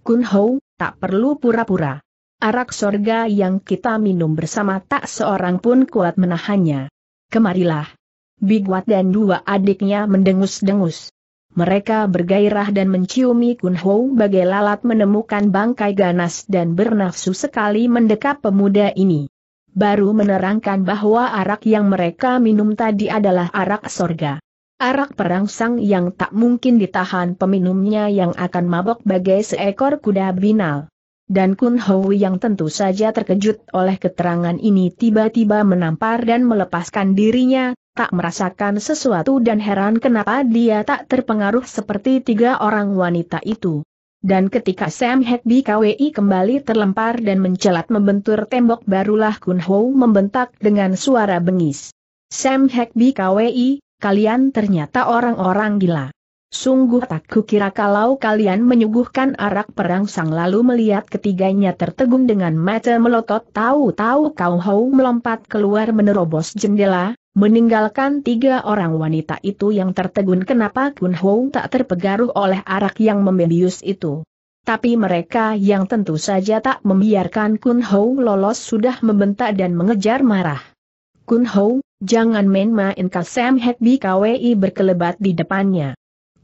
Kun Hou, tak perlu pura-pura. Arak sorga yang kita minum bersama tak seorang pun kuat menahannya. Kemarilah. Bigwat dan dua adiknya mendengus-dengus. Mereka bergairah dan menciumi Ho bagai lalat menemukan bangkai ganas dan bernafsu sekali mendekap pemuda ini. Baru menerangkan bahwa arak yang mereka minum tadi adalah arak sorga. Arak perangsang yang tak mungkin ditahan peminumnya yang akan mabok bagai seekor kuda binal dan Kun Hou yang tentu saja terkejut oleh keterangan ini tiba-tiba menampar dan melepaskan dirinya, tak merasakan sesuatu dan heran kenapa dia tak terpengaruh seperti tiga orang wanita itu. Dan ketika Sam Hekbi KWI kembali terlempar dan mencelat membentur tembok barulah Kun Hou membentak dengan suara bengis. Sam Hekbi KWI, kalian ternyata orang-orang gila. Sungguh tak kukira kalau kalian menyuguhkan arak perang sang lalu melihat ketiganya tertegun dengan mata melotot tahu-tahu kau hau melompat keluar menerobos jendela, meninggalkan tiga orang wanita itu yang tertegun kenapa Kun Hou tak terpegaruh oleh arak yang membius itu. Tapi mereka yang tentu saja tak membiarkan Kun Hou lolos sudah membentak dan mengejar marah. Kun Hou, jangan main-main Kasem Hekbi KWI berkelebat di depannya.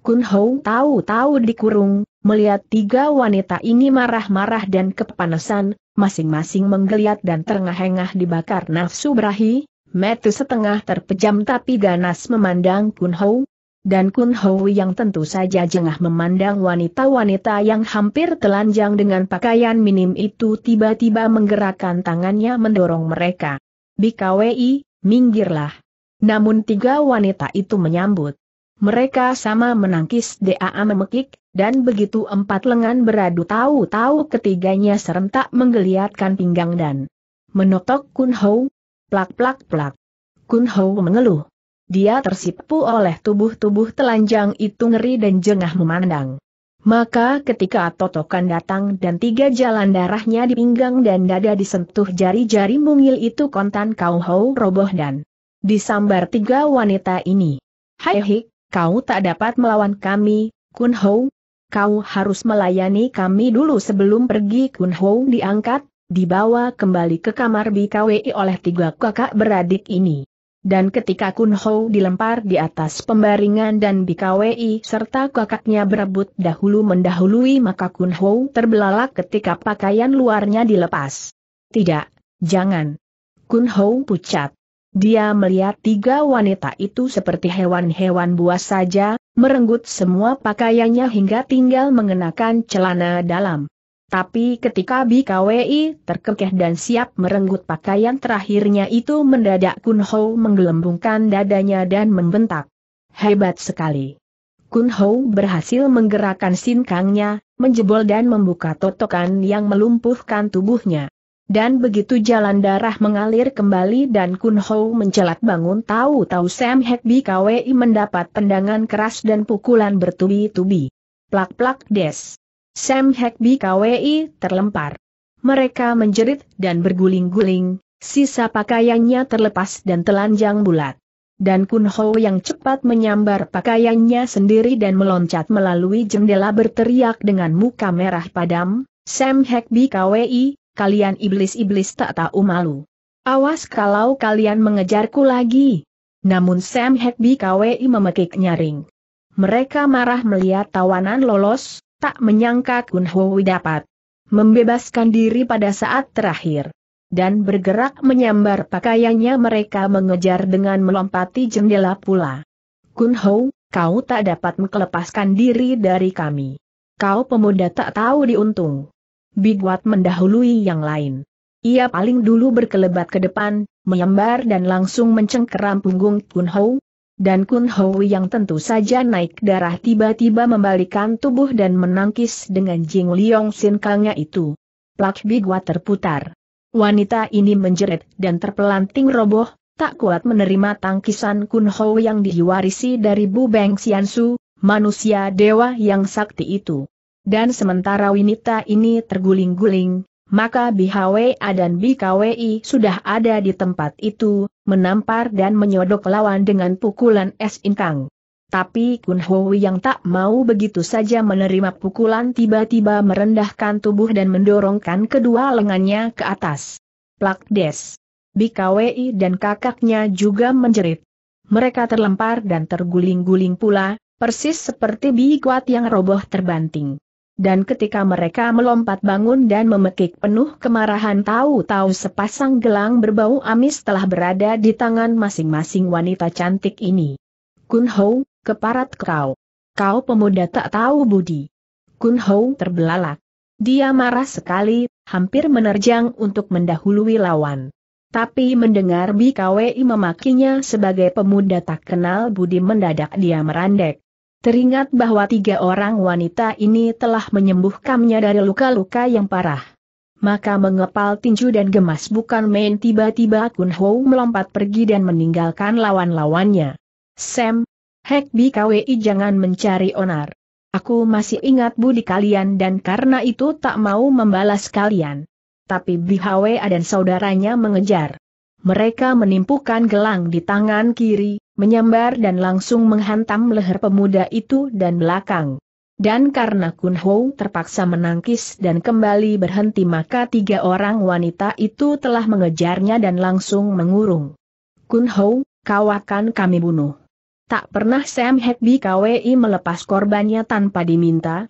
Kun Hou tahu-tahu dikurung, melihat tiga wanita ini marah-marah dan kepanasan, masing-masing menggeliat dan terengah-engah dibakar nafsu berahi, metu setengah terpejam tapi ganas memandang Kun Hou. Dan Kun Hou yang tentu saja jengah memandang wanita-wanita yang hampir telanjang dengan pakaian minim itu tiba-tiba menggerakkan tangannya mendorong mereka. BKWI, minggirlah. Namun tiga wanita itu menyambut. Mereka sama menangkis DAA memekik, dan begitu empat lengan beradu tahu-tahu ketiganya serentak menggeliatkan pinggang dan menotok Kun ho, plak-plak-plak. Kun ho mengeluh. Dia tersipu oleh tubuh-tubuh telanjang itu ngeri dan jengah memandang. Maka ketika totokan datang dan tiga jalan darahnya di pinggang dan dada disentuh jari-jari mungil itu kontan kau hou roboh dan disambar tiga wanita ini. Hai hik, kau tak dapat melawan kami, Kun Ho. Kau harus melayani kami dulu sebelum pergi Kun Ho diangkat, dibawa kembali ke kamar BKWI oleh tiga kakak beradik ini. Dan ketika Kun Ho dilempar di atas pembaringan dan BKWI serta kakaknya berebut dahulu mendahului maka Kun Ho terbelalak ketika pakaian luarnya dilepas. Tidak, jangan. Kun Ho pucat. Dia melihat tiga wanita itu seperti hewan-hewan buas saja, merenggut semua pakaiannya hingga tinggal mengenakan celana dalam. Tapi ketika BKWI terkekeh dan siap merenggut pakaian terakhirnya itu mendadak Ho menggelembungkan dadanya dan membentak. Hebat sekali. Ho berhasil menggerakkan sinkangnya, menjebol dan membuka totokan yang melumpuhkan tubuhnya. Dan begitu jalan darah mengalir kembali dan Kun Ho mencelat bangun tahu-tahu Sam Hekbi KWI mendapat tendangan keras dan pukulan bertubi-tubi. Plak-plak des. Sam Hekbi KWI terlempar. Mereka menjerit dan berguling-guling, sisa pakaiannya terlepas dan telanjang bulat dan Kun Ho yang cepat menyambar pakaiannya sendiri dan meloncat melalui jendela berteriak dengan muka merah padam, Sam Hekbi KWI, kalian iblis-iblis tak tahu malu. Awas kalau kalian mengejarku lagi. Namun Sam Hackby KWI memekik nyaring. Mereka marah melihat tawanan lolos, tak menyangka Kun Hui dapat membebaskan diri pada saat terakhir. Dan bergerak menyambar pakaiannya mereka mengejar dengan melompati jendela pula. Kun Hou, kau tak dapat melepaskan diri dari kami. Kau pemuda tak tahu diuntung. Bigwat mendahului yang lain. Ia paling dulu berkelebat ke depan, menyambar dan langsung mencengkeram punggung Kun Hou. Dan Kun Hou yang tentu saja naik darah tiba-tiba membalikan tubuh dan menangkis dengan Jing Liong Sin Kangnya itu. Plak Bigwat terputar. Wanita ini menjerit dan terpelanting roboh, tak kuat menerima tangkisan Kun Hou yang diwarisi dari Bu Beng Xiansu, manusia dewa yang sakti itu. Dan sementara Winita ini terguling-guling, maka BHWA dan BKWI sudah ada di tempat itu, menampar dan menyodok lawan dengan pukulan es inkang. Tapi Kun Hui yang tak mau begitu saja menerima pukulan tiba-tiba merendahkan tubuh dan mendorongkan kedua lengannya ke atas. Plak des. BKWI dan kakaknya juga menjerit. Mereka terlempar dan terguling-guling pula, persis seperti Bi Kuat yang roboh terbanting. Dan ketika mereka melompat bangun dan memekik penuh kemarahan tahu-tahu sepasang gelang berbau amis telah berada di tangan masing-masing wanita cantik ini. Kun Ho, keparat kau. Kau pemuda tak tahu budi. Kun Ho terbelalak. Dia marah sekali, hampir menerjang untuk mendahului lawan. Tapi mendengar BKWI memakinya sebagai pemuda tak kenal budi mendadak dia merandek. Teringat bahwa tiga orang wanita ini telah menyembuhkannya dari luka-luka yang parah. Maka mengepal tinju dan gemas bukan main tiba-tiba Kun Ho melompat pergi dan meninggalkan lawan-lawannya. Sam, Hek BKWI jangan mencari onar. Aku masih ingat budi kalian dan karena itu tak mau membalas kalian. Tapi BHWA dan saudaranya mengejar. Mereka menimpukan gelang di tangan kiri, menyambar dan langsung menghantam leher pemuda itu dan belakang. Dan karena Kun Ho terpaksa menangkis dan kembali berhenti maka tiga orang wanita itu telah mengejarnya dan langsung mengurung. Kun Ho, kau akan kami bunuh. Tak pernah Sam Hekbi KWI melepas korbannya tanpa diminta.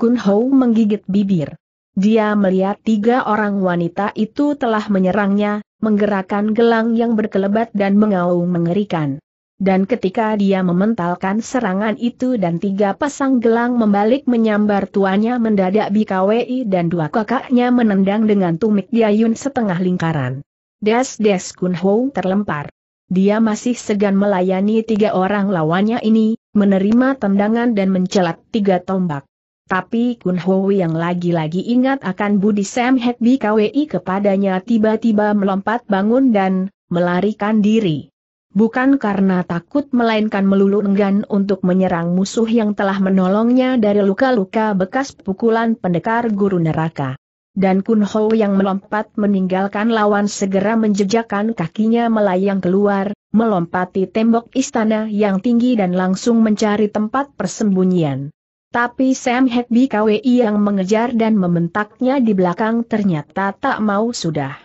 Kun Ho menggigit bibir. Dia melihat tiga orang wanita itu telah menyerangnya, menggerakkan gelang yang berkelebat dan mengaung mengerikan. Dan ketika dia mementalkan serangan itu dan tiga pasang gelang membalik menyambar tuannya mendadak Kwei dan dua kakaknya menendang dengan tumik diayun setengah lingkaran. Des-des Kun Ho terlempar. Dia masih segan melayani tiga orang lawannya ini, menerima tendangan dan mencelat tiga tombak. Tapi Kun Ho yang lagi-lagi ingat akan budi Sam Hek Kwei kepadanya tiba-tiba melompat bangun dan melarikan diri bukan karena takut melainkan melulu enggan untuk menyerang musuh yang telah menolongnya dari luka-luka bekas pukulan pendekar guru neraka. Dan Kun Ho yang melompat meninggalkan lawan segera menjejakkan kakinya melayang keluar, melompati tembok istana yang tinggi dan langsung mencari tempat persembunyian. Tapi Sam Hekbi KWI yang mengejar dan mementaknya di belakang ternyata tak mau sudah.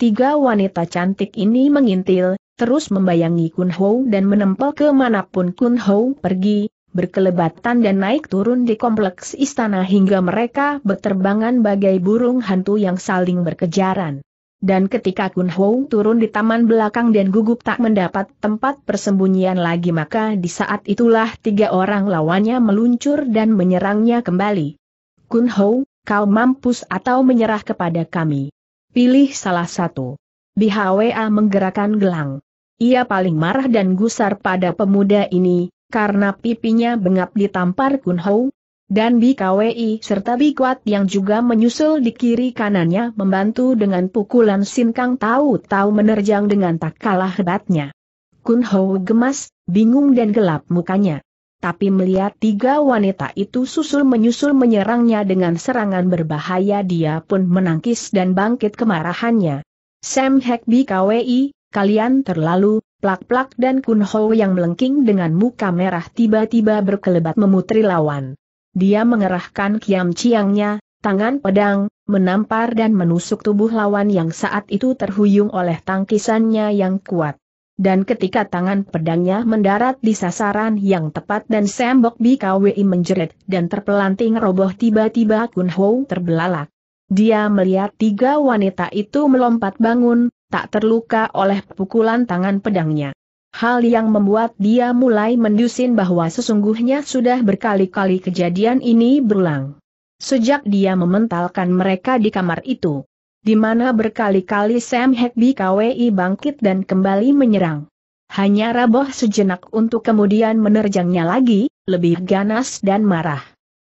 Tiga wanita cantik ini mengintil, terus membayangi Kun Ho dan menempel kemanapun Kun Ho pergi, berkelebatan dan naik turun di kompleks istana hingga mereka berterbangan bagai burung hantu yang saling berkejaran. Dan ketika Kun Ho turun di taman belakang dan gugup tak mendapat tempat persembunyian lagi maka di saat itulah tiga orang lawannya meluncur dan menyerangnya kembali. Kun Ho, kau mampus atau menyerah kepada kami. Pilih salah satu. Bihawa menggerakkan gelang. Ia paling marah dan gusar pada pemuda ini, karena pipinya bengap ditampar Kun Hou, dan BKWI serta Bikuat yang juga menyusul di kiri kanannya membantu dengan pukulan Sinkang tahu-tahu menerjang dengan tak kalah hebatnya. Kun Hou gemas, bingung dan gelap mukanya. Tapi melihat tiga wanita itu susul-menyusul menyerangnya dengan serangan berbahaya dia pun menangkis dan bangkit kemarahannya. Sam Hek BKWI, kalian terlalu, plak-plak dan Ho yang melengking dengan muka merah tiba-tiba berkelebat memutri lawan. Dia mengerahkan kiam ciangnya, tangan pedang, menampar dan menusuk tubuh lawan yang saat itu terhuyung oleh tangkisannya yang kuat. Dan ketika tangan pedangnya mendarat di sasaran yang tepat dan sembok BKWI menjerit dan terpelanting roboh tiba-tiba Kun Ho terbelalak. Dia melihat tiga wanita itu melompat bangun, tak terluka oleh pukulan tangan pedangnya. Hal yang membuat dia mulai mendusin bahwa sesungguhnya sudah berkali-kali kejadian ini berulang. Sejak dia mementalkan mereka di kamar itu, di mana berkali-kali Sam Hackby KWI bangkit dan kembali menyerang. Hanya raboh sejenak untuk kemudian menerjangnya lagi, lebih ganas dan marah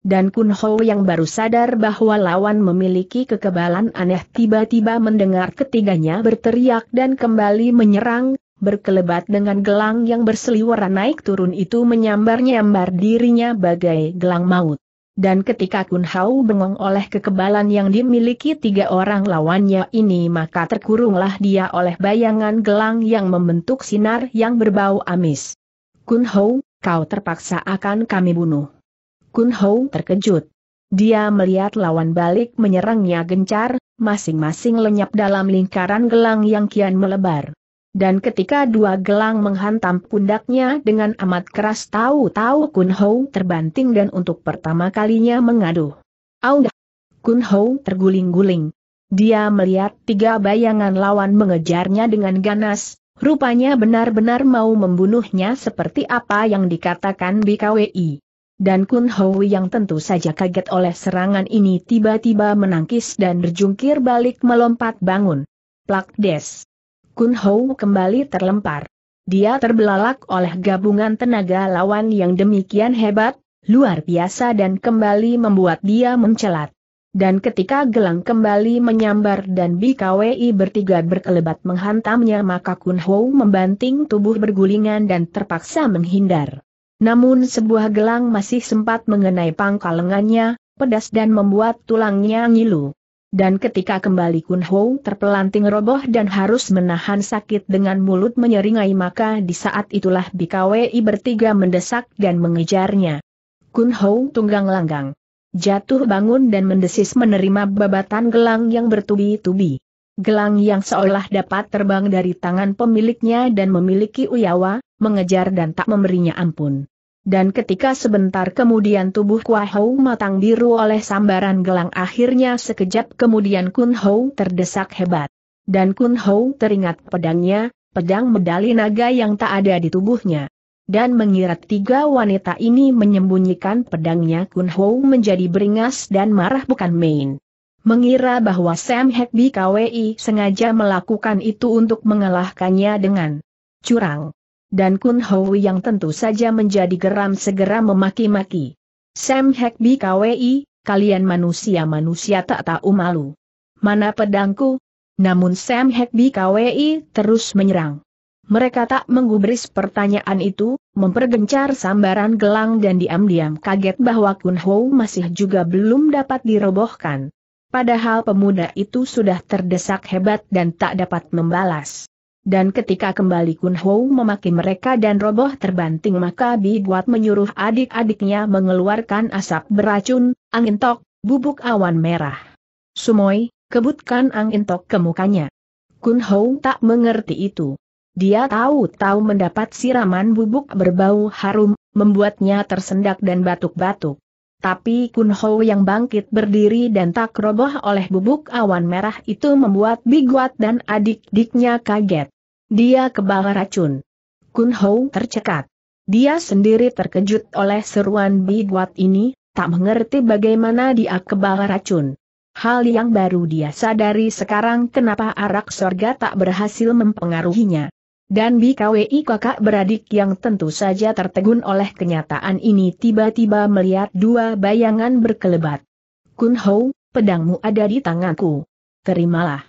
dan Kun Ho yang baru sadar bahwa lawan memiliki kekebalan aneh tiba-tiba mendengar ketiganya berteriak dan kembali menyerang, berkelebat dengan gelang yang berseliweran naik turun itu menyambar-nyambar dirinya bagai gelang maut. Dan ketika Kun Hao bengong oleh kekebalan yang dimiliki tiga orang lawannya ini maka terkurunglah dia oleh bayangan gelang yang membentuk sinar yang berbau amis. Kun Hao, kau terpaksa akan kami bunuh. Kun Hou terkejut. Dia melihat lawan balik menyerangnya gencar, masing-masing lenyap dalam lingkaran gelang yang kian melebar. Dan ketika dua gelang menghantam pundaknya dengan amat keras tahu-tahu Kun Hou terbanting dan untuk pertama kalinya mengaduh. Aungah! Kun Hou terguling-guling. Dia melihat tiga bayangan lawan mengejarnya dengan ganas, rupanya benar-benar mau membunuhnya seperti apa yang dikatakan BKWI dan Kun Hui yang tentu saja kaget oleh serangan ini tiba-tiba menangkis dan berjungkir balik melompat bangun. Plak des. Kun Hou kembali terlempar. Dia terbelalak oleh gabungan tenaga lawan yang demikian hebat, luar biasa dan kembali membuat dia mencelat. Dan ketika gelang kembali menyambar dan BKWI bertiga berkelebat menghantamnya maka Kun Ho membanting tubuh bergulingan dan terpaksa menghindar. Namun sebuah gelang masih sempat mengenai pangkal lengannya, pedas dan membuat tulangnya ngilu. Dan ketika kembali Kun Ho terpelanting roboh dan harus menahan sakit dengan mulut menyeringai maka di saat itulah BKWI bertiga mendesak dan mengejarnya. Kun Ho tunggang langgang. Jatuh bangun dan mendesis menerima babatan gelang yang bertubi-tubi. Gelang yang seolah dapat terbang dari tangan pemiliknya dan memiliki uyawa, mengejar dan tak memberinya ampun. Dan ketika sebentar kemudian tubuh Kua Hou matang biru oleh sambaran gelang akhirnya sekejap kemudian Kun Hou terdesak hebat. Dan Kun Hou teringat pedangnya, pedang medali naga yang tak ada di tubuhnya. Dan mengira tiga wanita ini menyembunyikan pedangnya Kun Hou menjadi beringas dan marah bukan main. Mengira bahwa Sam Hekbi KWI sengaja melakukan itu untuk mengalahkannya dengan curang dan Kun Hui yang tentu saja menjadi geram segera memaki-maki. Sam Hek BKWI, kalian manusia-manusia tak tahu malu. Mana pedangku? Namun Sam Hek BKWI terus menyerang. Mereka tak menggubris pertanyaan itu, mempergencar sambaran gelang dan diam-diam kaget bahwa Kun Ho masih juga belum dapat dirobohkan. Padahal pemuda itu sudah terdesak hebat dan tak dapat membalas. Dan ketika kembali Kun Ho memaki mereka dan roboh terbanting maka Bi Buat menyuruh adik-adiknya mengeluarkan asap beracun, angin tok, bubuk awan merah. Sumoi, kebutkan angin tok ke mukanya. Kun Ho tak mengerti itu. Dia tahu-tahu mendapat siraman bubuk berbau harum, membuatnya tersendak dan batuk-batuk. Tapi Kun Ho yang bangkit berdiri dan tak roboh oleh bubuk awan merah itu membuat Biguat dan adik-diknya kaget. Dia kebal racun. Kun Ho tercekat. Dia sendiri terkejut oleh seruan Biguat ini, tak mengerti bagaimana dia kebal racun. Hal yang baru dia sadari sekarang kenapa arak sorga tak berhasil mempengaruhinya. Dan BKWI kakak beradik yang tentu saja tertegun oleh kenyataan ini tiba-tiba melihat dua bayangan berkelebat. Kun Hou, pedangmu ada di tanganku. Terimalah.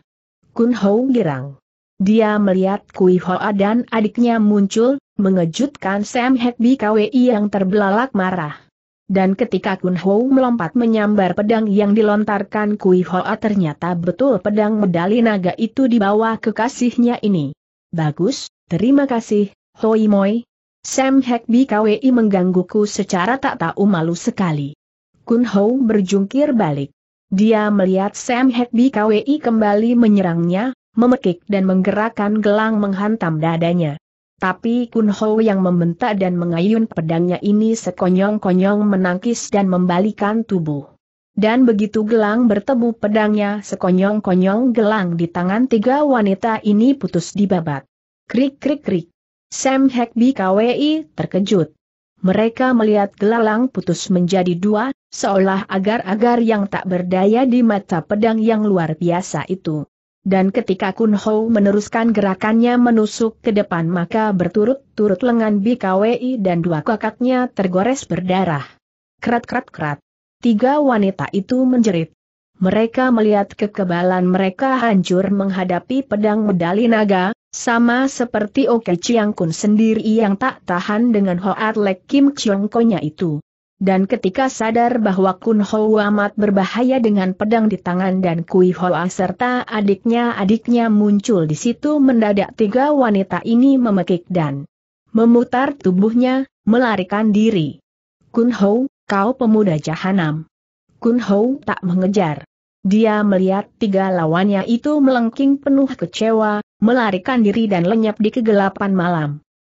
Kun Hou girang. Dia melihat Kui Hoa dan adiknya muncul, mengejutkan Sam Hek BKWI yang terbelalak marah. Dan ketika Kun Hou melompat menyambar pedang yang dilontarkan Kui Hoa ternyata betul pedang medali naga itu dibawa kekasihnya ini. Bagus, terima kasih, Hoi Moi. Sam Hackby KWI menggangguku secara tak tahu malu sekali. Kun Ho berjungkir balik. Dia melihat Sam Hackby KWI kembali menyerangnya, memekik dan menggerakkan gelang menghantam dadanya. Tapi Kun Ho yang membentak dan mengayun pedangnya ini sekonyong-konyong menangkis dan membalikan tubuh. Dan begitu gelang bertemu pedangnya sekonyong-konyong gelang di tangan tiga wanita ini putus dibabat. Krik-krik-krik. Sam Hackby KWI terkejut. Mereka melihat gelalang putus menjadi dua, seolah agar-agar yang tak berdaya di mata pedang yang luar biasa itu. Dan ketika Kun Ho meneruskan gerakannya menusuk ke depan maka berturut-turut lengan BKWI dan dua kakaknya tergores berdarah. Kerat-kerat-kerat. Tiga wanita itu menjerit. Mereka melihat kekebalan mereka hancur menghadapi pedang medali naga, sama seperti Oke Chiang Kun sendiri yang tak tahan dengan Hoat Lek Kim Chiong Konya itu. Dan ketika sadar bahwa Kun Ho amat berbahaya dengan pedang di tangan dan Kui Hoa serta adiknya-adiknya muncul di situ mendadak tiga wanita ini memekik dan memutar tubuhnya, melarikan diri. Kun Ho, kau pemuda jahanam. Kun Hou tak mengejar. Dia melihat tiga lawannya itu melengking penuh kecewa, melarikan diri dan lenyap di kegelapan malam.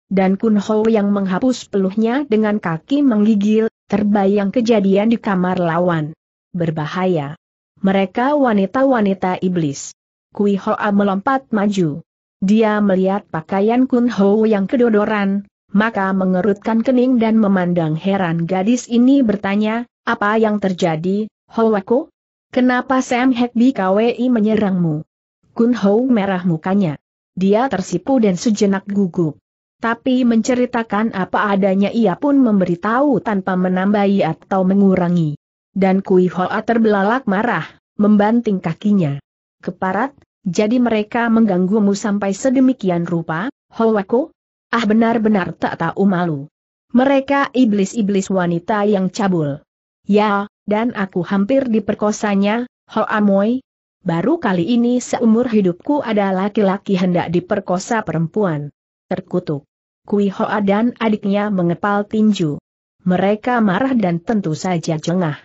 Dan Kun Ho yang menghapus peluhnya dengan kaki menggigil, terbayang kejadian di kamar lawan. Berbahaya. Mereka wanita-wanita iblis. Kui Hoa melompat maju. Dia melihat pakaian Kun Ho yang kedodoran, maka mengerutkan kening dan memandang heran gadis ini bertanya, apa yang terjadi, Hawako? Kenapa Sam Hackby Kwei menyerangmu? Kun Ho merah mukanya. Dia tersipu dan sejenak gugup. Tapi menceritakan apa adanya ia pun memberitahu tanpa menambahi atau mengurangi. Dan Kui Hoa terbelalak marah, membanting kakinya. Keparat, jadi mereka mengganggumu sampai sedemikian rupa, Hawako? Ah benar-benar tak tahu malu. Mereka iblis-iblis wanita yang cabul. Ya, dan aku hampir diperkosanya, Ho Amoy. Baru kali ini seumur hidupku ada laki-laki hendak diperkosa perempuan. Terkutuk. Kui Hoa dan adiknya mengepal tinju. Mereka marah dan tentu saja jengah.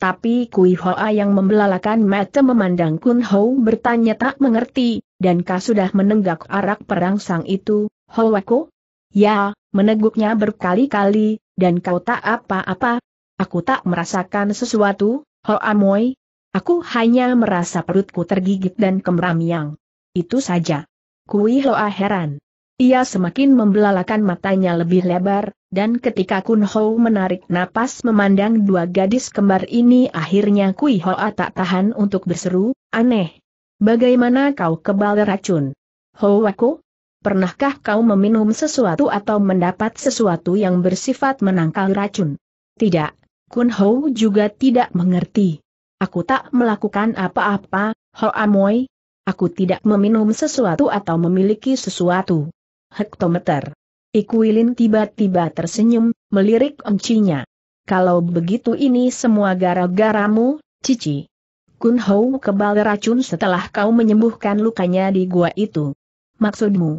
Tapi Kui Hoa yang membelalakan mata memandang Kun Ho bertanya tak mengerti, dan kau sudah menenggak arak perang sang itu, Holweko? Ya, meneguknya berkali-kali, dan kau tak apa-apa. Aku tak merasakan sesuatu, Hoamoy. Aku hanya merasa perutku tergigit dan yang. Itu saja. Kui Hoa ah heran. Ia semakin membelalakan matanya lebih lebar, dan ketika Kun Ho menarik napas memandang dua gadis kembar ini akhirnya Kui Hoa ah tak tahan untuk berseru, aneh. Bagaimana kau kebal racun? Ho aku? Pernahkah kau meminum sesuatu atau mendapat sesuatu yang bersifat menangkal racun? Tidak, Kun Ho juga tidak mengerti. Aku tak melakukan apa-apa, Ho Amoy. Aku tidak meminum sesuatu atau memiliki sesuatu. Hektometer. Ikuilin tiba-tiba tersenyum, melirik encinya. Kalau begitu ini semua gara-garamu, Cici. Kun Ho kebal racun setelah kau menyembuhkan lukanya di gua itu. Maksudmu?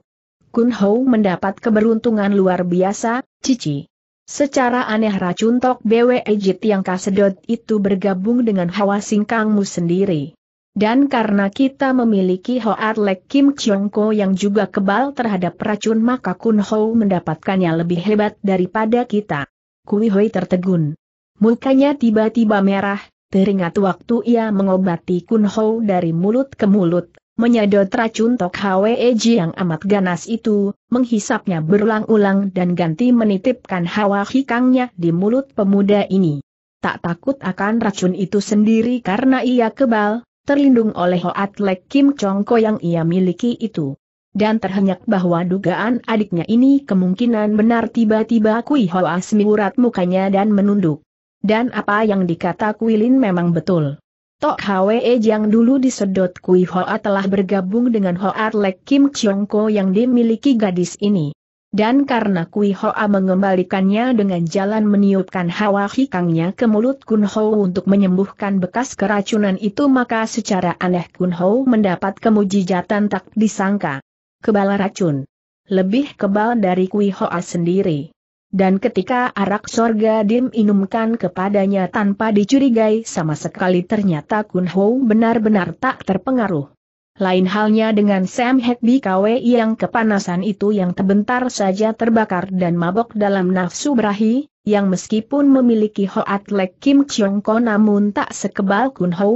Kun Hou mendapat keberuntungan luar biasa, Cici. Secara aneh racun Tok Bwe Ejit yang kasedot itu bergabung dengan hawa singkangmu sendiri. Dan karena kita memiliki Hoat Lek Kim Chiong Ko yang juga kebal terhadap racun maka Kun Hou mendapatkannya lebih hebat daripada kita. Kui Hoi tertegun. Mukanya tiba-tiba merah, teringat waktu ia mengobati Kun Hou dari mulut ke mulut, menyedot racun Tok Eji yang amat ganas itu, menghisapnya berulang-ulang dan ganti menitipkan hawa hikangnya di mulut pemuda ini. Tak takut akan racun itu sendiri karena ia kebal, terlindung oleh Hoat Lek Kim Chongko yang ia miliki itu. Dan terhenyak bahwa dugaan adiknya ini kemungkinan benar tiba-tiba Kui Hoa Smiurat mukanya dan menunduk. Dan apa yang dikata Kuilin memang betul. Tok Hwe yang dulu disedot Kui Hoa telah bergabung dengan Hoa Lek Kim Chiong Ko yang dimiliki gadis ini. Dan karena Kui Hoa mengembalikannya dengan jalan meniupkan hawa hikangnya ke mulut Kun Ho untuk menyembuhkan bekas keracunan itu maka secara aneh Kun Ho mendapat kemujijatan tak disangka. Kebal racun. Lebih kebal dari Kui Hoa sendiri dan ketika arak sorga Dim inumkan kepadanya tanpa dicurigai sama sekali ternyata Kun Ho benar-benar tak terpengaruh. Lain halnya dengan Sam Hekbi KW yang kepanasan itu yang terbentar saja terbakar dan mabok dalam nafsu berahi, yang meskipun memiliki Hoat Lek Kim Chiong Ko namun tak sekebal Kun Ho,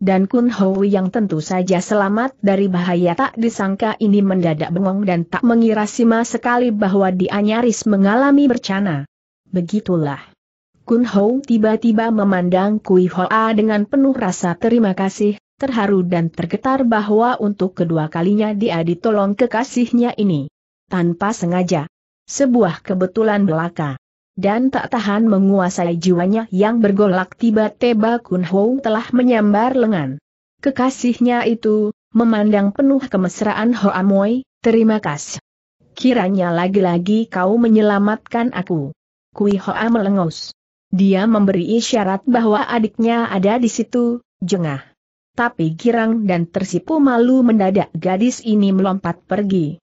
dan Kun Ho yang tentu saja selamat dari bahaya tak disangka ini mendadak bengong dan tak mengira Sima sekali bahwa dia nyaris mengalami bercana. Begitulah. Kun Hou tiba-tiba memandang Kui Hoa dengan penuh rasa terima kasih, terharu dan tergetar bahwa untuk kedua kalinya dia ditolong kekasihnya ini. Tanpa sengaja. Sebuah kebetulan belaka dan tak tahan menguasai jiwanya yang bergolak tiba-tiba Kun Ho telah menyambar lengan. Kekasihnya itu, memandang penuh kemesraan Ho Amoy, terima kasih. Kiranya lagi-lagi kau menyelamatkan aku. Kui Hoa melengos. Dia memberi isyarat bahwa adiknya ada di situ, jengah. Tapi girang dan tersipu malu mendadak gadis ini melompat pergi.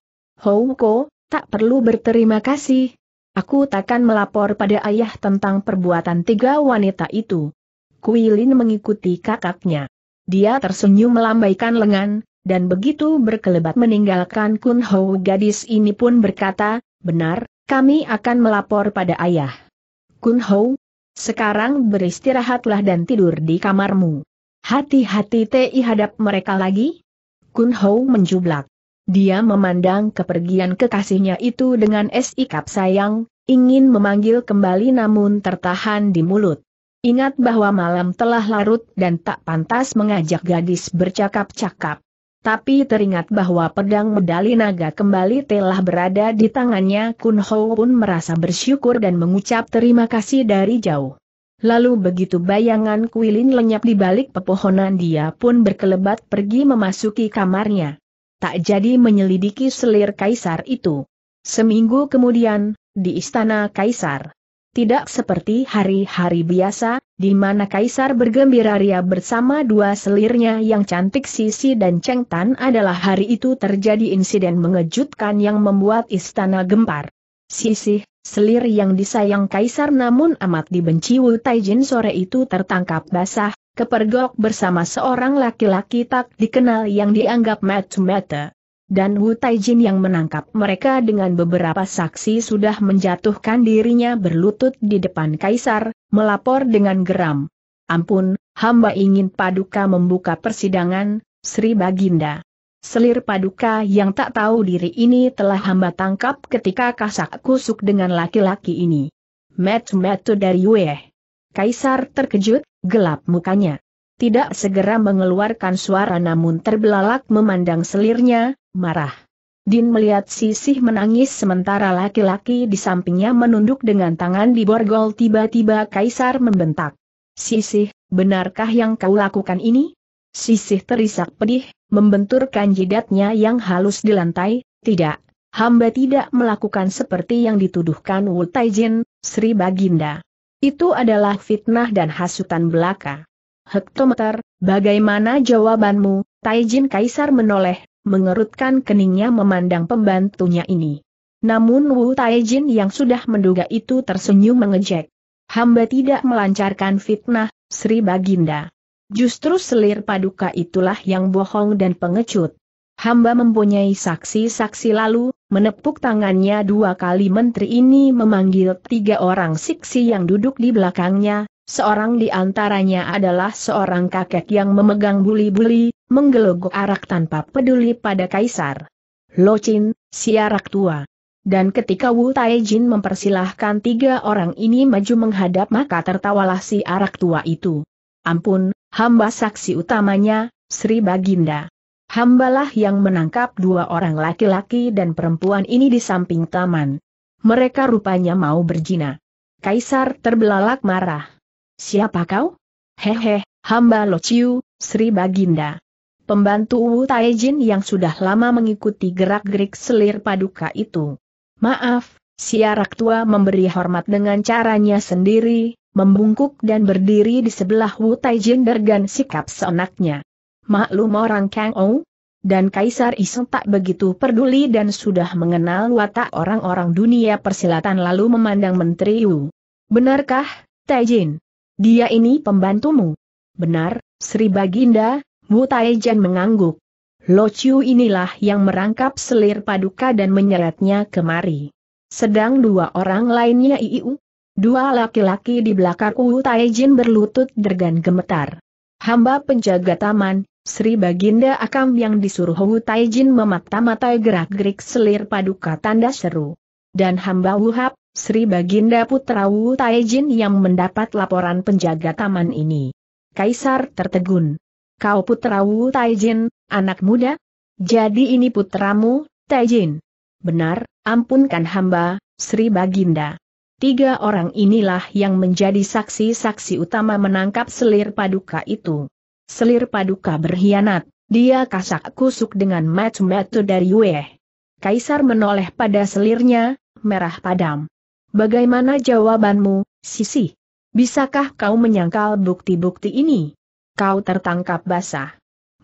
Houko, tak perlu berterima kasih, Aku takkan melapor pada ayah tentang perbuatan tiga wanita itu. Kuilin mengikuti kakaknya. Dia tersenyum melambaikan lengan, dan begitu berkelebat meninggalkan Ho gadis ini pun berkata, benar, kami akan melapor pada ayah. Ho, sekarang beristirahatlah dan tidur di kamarmu. Hati-hati Ti hadap mereka lagi? Ho menjublak. Dia memandang kepergian kekasihnya itu dengan sikap sayang, ingin memanggil kembali namun tertahan di mulut. Ingat bahwa malam telah larut dan tak pantas mengajak gadis bercakap-cakap. Tapi teringat bahwa pedang medali naga kembali telah berada di tangannya Kun Ho pun merasa bersyukur dan mengucap terima kasih dari jauh. Lalu begitu bayangan Kuilin lenyap di balik pepohonan dia pun berkelebat pergi memasuki kamarnya tak jadi menyelidiki selir kaisar itu. Seminggu kemudian, di istana kaisar. Tidak seperti hari-hari biasa, di mana kaisar bergembira ria bersama dua selirnya yang cantik Sisi dan Cheng Tan adalah hari itu terjadi insiden mengejutkan yang membuat istana gempar. Sisi, selir yang disayang kaisar namun amat dibenci Wu Taijin sore itu tertangkap basah, kepergok bersama seorang laki-laki tak dikenal yang dianggap mata-mata. Dan Wu Taijin yang menangkap mereka dengan beberapa saksi sudah menjatuhkan dirinya berlutut di depan kaisar, melapor dengan geram. Ampun, hamba ingin paduka membuka persidangan, Sri Baginda. Selir paduka yang tak tahu diri ini telah hamba tangkap ketika kasak kusuk dengan laki-laki ini. Met-metu dari Yueh. Kaisar terkejut, gelap mukanya. Tidak segera mengeluarkan suara namun terbelalak memandang selirnya, marah. Din melihat Sisih menangis sementara laki-laki di sampingnya menunduk dengan tangan di borgol tiba-tiba Kaisar membentak. Sisih, benarkah yang kau lakukan ini? Sisih terisak pedih, membenturkan jidatnya yang halus di lantai, tidak, hamba tidak melakukan seperti yang dituduhkan Wu Taijin, Sri Baginda. Itu adalah fitnah dan hasutan belaka. Hektometer, bagaimana jawabanmu? Taijin Kaisar menoleh, mengerutkan keningnya memandang pembantunya ini. Namun Wu Taijin yang sudah menduga itu tersenyum mengejek. Hamba tidak melancarkan fitnah, Sri Baginda. Justru selir paduka itulah yang bohong dan pengecut. Hamba mempunyai saksi-saksi lalu, menepuk tangannya dua kali menteri ini memanggil tiga orang siksi yang duduk di belakangnya, seorang di antaranya adalah seorang kakek yang memegang buli-buli, menggelogok arak tanpa peduli pada kaisar. Locin, si arak tua. Dan ketika Wu Taijin mempersilahkan tiga orang ini maju menghadap maka tertawalah si arak tua itu. Ampun, hamba saksi utamanya, Sri Baginda. Hambalah yang menangkap dua orang laki-laki dan perempuan ini di samping taman. Mereka rupanya mau berjina. Kaisar terbelalak marah. Siapa kau? Hehe, hamba Lociu, Sri Baginda. Pembantu Wu Taijin yang sudah lama mengikuti gerak-gerik selir paduka itu. Maaf, si tua memberi hormat dengan caranya sendiri, membungkuk dan berdiri di sebelah Wu Taijin dengan sikap seenaknya maklum orang Kang Ou, dan Kaisar Iseng tak begitu peduli dan sudah mengenal watak orang-orang dunia persilatan lalu memandang Menteri Wu. Benarkah, Taijin? Dia ini pembantumu? Benar, Sri Baginda, Wu taijin mengangguk. Lo Chiu inilah yang merangkap selir paduka dan menyeretnya kemari. Sedang dua orang lainnya Iu. Dua laki-laki di belakang Wu Taijin berlutut dergan gemetar. Hamba penjaga taman, Sri Baginda Akam yang disuruh Wu Taijin memata mata gerak-gerik selir paduka tanda seru. Dan hamba Wuhab, Sri Baginda Putra Wu Taijin yang mendapat laporan penjaga taman ini. Kaisar tertegun. Kau Putra Wu Taijin, anak muda? Jadi ini putramu, Taijin. Benar, ampunkan hamba, Sri Baginda. Tiga orang inilah yang menjadi saksi-saksi utama menangkap selir paduka itu. Selir paduka berkhianat, dia kasak kusuk dengan matu metu dari Weh. Kaisar menoleh pada selirnya, merah padam. Bagaimana jawabanmu, Sisi? Bisakah kau menyangkal bukti-bukti ini? Kau tertangkap basah.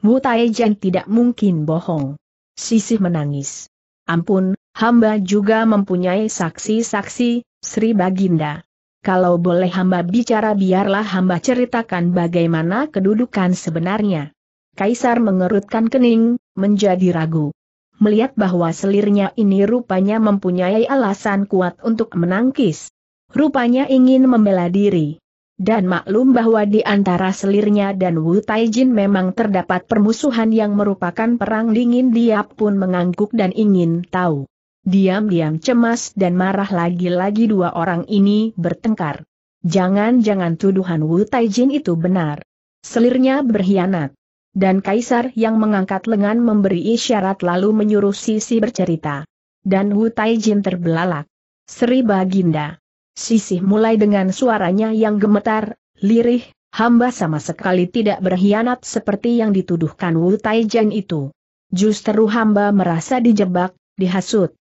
Mutaejan tidak mungkin bohong. Sisi menangis. Ampun, hamba juga mempunyai saksi-saksi, Sri Baginda kalau boleh hamba bicara biarlah hamba ceritakan bagaimana kedudukan sebenarnya. Kaisar mengerutkan kening, menjadi ragu. Melihat bahwa selirnya ini rupanya mempunyai alasan kuat untuk menangkis. Rupanya ingin membela diri. Dan maklum bahwa di antara selirnya dan Wu Taijin memang terdapat permusuhan yang merupakan perang dingin dia pun mengangguk dan ingin tahu. Diam-diam cemas dan marah lagi-lagi dua orang ini bertengkar. Jangan-jangan tuduhan Wu Taijin itu benar. Selirnya berkhianat. Dan Kaisar yang mengangkat lengan memberi isyarat lalu menyuruh Sisi bercerita. Dan Wu Taijin terbelalak. Sri Baginda. Sisi mulai dengan suaranya yang gemetar, lirih, hamba sama sekali tidak berkhianat seperti yang dituduhkan Wu Taijin itu. Justru hamba merasa dijebak, dihasut.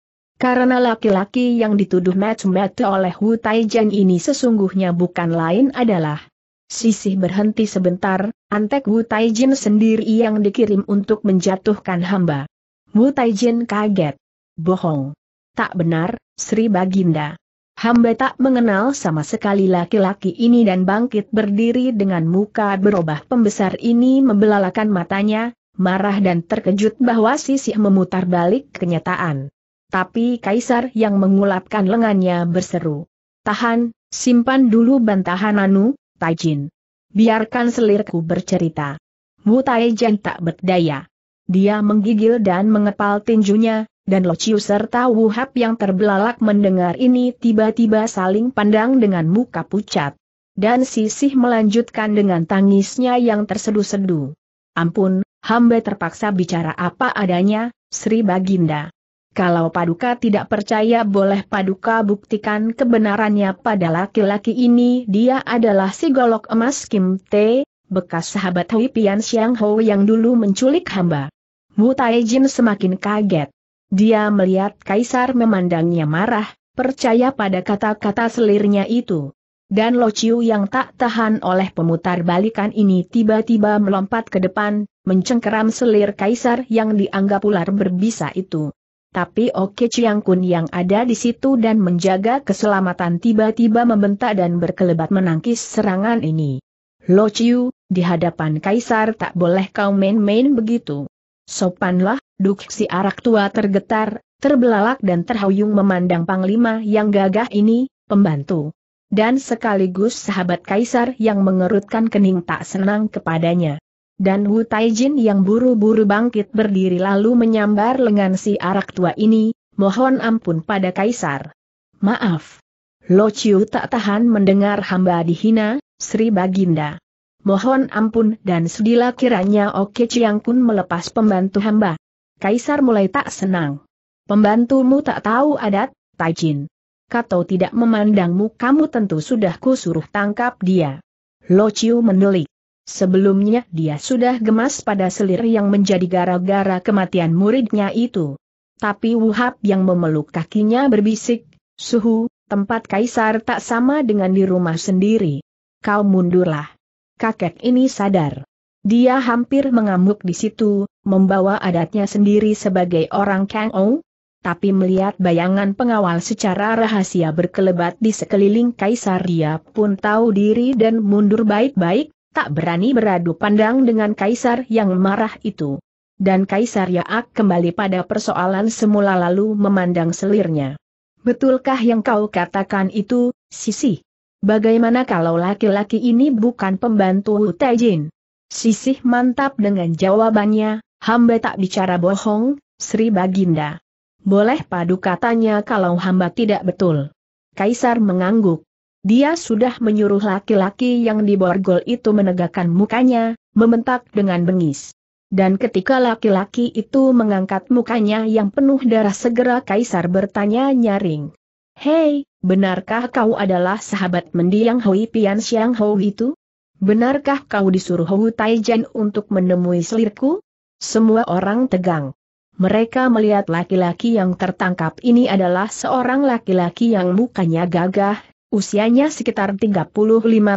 Karena laki-laki yang dituduh match-match oleh Wu Taijian ini sesungguhnya bukan lain adalah Sisih berhenti sebentar, antek Wu Taijin sendiri yang dikirim untuk menjatuhkan hamba. Wu Taijin kaget. Bohong. Tak benar, Sri Baginda. Hamba tak mengenal sama sekali laki-laki ini dan bangkit berdiri dengan muka berubah pembesar ini membelalakan matanya, marah dan terkejut bahwa Sisih memutar balik kenyataan. Tapi kaisar yang mengulapkan lengannya berseru. Tahan, simpan dulu bantahan Anu, Taijin. Biarkan selirku bercerita. Wu Taijin tak berdaya. Dia menggigil dan mengepal tinjunya, dan Lociu serta Wu Hap yang terbelalak mendengar ini tiba-tiba saling pandang dengan muka pucat. Dan Sisih melanjutkan dengan tangisnya yang tersedu seduh Ampun, hamba terpaksa bicara apa adanya, Sri Baginda. Kalau Paduka tidak percaya boleh Paduka buktikan kebenarannya pada laki-laki ini dia adalah si golok emas Kim T, bekas sahabat Hui Pian Siang Ho yang dulu menculik hamba. Mu Jin semakin kaget. Dia melihat Kaisar memandangnya marah, percaya pada kata-kata selirnya itu. Dan Lo Chiu yang tak tahan oleh pemutar balikan ini tiba-tiba melompat ke depan, mencengkeram selir Kaisar yang dianggap ular berbisa itu tapi Oke Chiang Kun yang ada di situ dan menjaga keselamatan tiba-tiba membentak dan berkelebat menangkis serangan ini. Lo Chiu, di hadapan Kaisar tak boleh kau main-main begitu. Sopanlah, Duk si arak tua tergetar, terbelalak dan terhuyung memandang Panglima yang gagah ini, pembantu. Dan sekaligus sahabat Kaisar yang mengerutkan kening tak senang kepadanya dan Wu Taijin yang buru-buru bangkit berdiri lalu menyambar lengan si arak tua ini, mohon ampun pada Kaisar. Maaf. Lo Chiu tak tahan mendengar hamba dihina, Sri Baginda. Mohon ampun dan sudilah kiranya Oke Chiang Kun melepas pembantu hamba. Kaisar mulai tak senang. Pembantumu tak tahu adat, Taijin. Kato tidak memandangmu kamu tentu sudah kusuruh tangkap dia. Lo Chiu mendelik. Sebelumnya dia sudah gemas pada selir yang menjadi gara-gara kematian muridnya itu. Tapi Wuhab yang memeluk kakinya berbisik, Suhu, tempat kaisar tak sama dengan di rumah sendiri. Kau mundurlah. Kakek ini sadar. Dia hampir mengamuk di situ, membawa adatnya sendiri sebagai orang Kang Ou, tapi melihat bayangan pengawal secara rahasia berkelebat di sekeliling kaisar dia pun tahu diri dan mundur baik-baik, tak berani beradu pandang dengan kaisar yang marah itu. Dan kaisar Yaak kembali pada persoalan semula lalu memandang selirnya. Betulkah yang kau katakan itu, Sisi? Bagaimana kalau laki-laki ini bukan pembantu Tejin? Sisih mantap dengan jawabannya, hamba tak bicara bohong, Sri Baginda. Boleh padu katanya kalau hamba tidak betul. Kaisar mengangguk. Dia sudah menyuruh laki-laki yang diborgol itu menegakkan mukanya, mementak dengan bengis. Dan ketika laki-laki itu mengangkat mukanya yang penuh darah segera Kaisar bertanya nyaring. Hei, benarkah kau adalah sahabat mendiang Hui Pian Xiang Hou itu? Benarkah kau disuruh Hou Jen untuk menemui selirku? Semua orang tegang. Mereka melihat laki-laki yang tertangkap ini adalah seorang laki-laki yang mukanya gagah, Usianya sekitar 35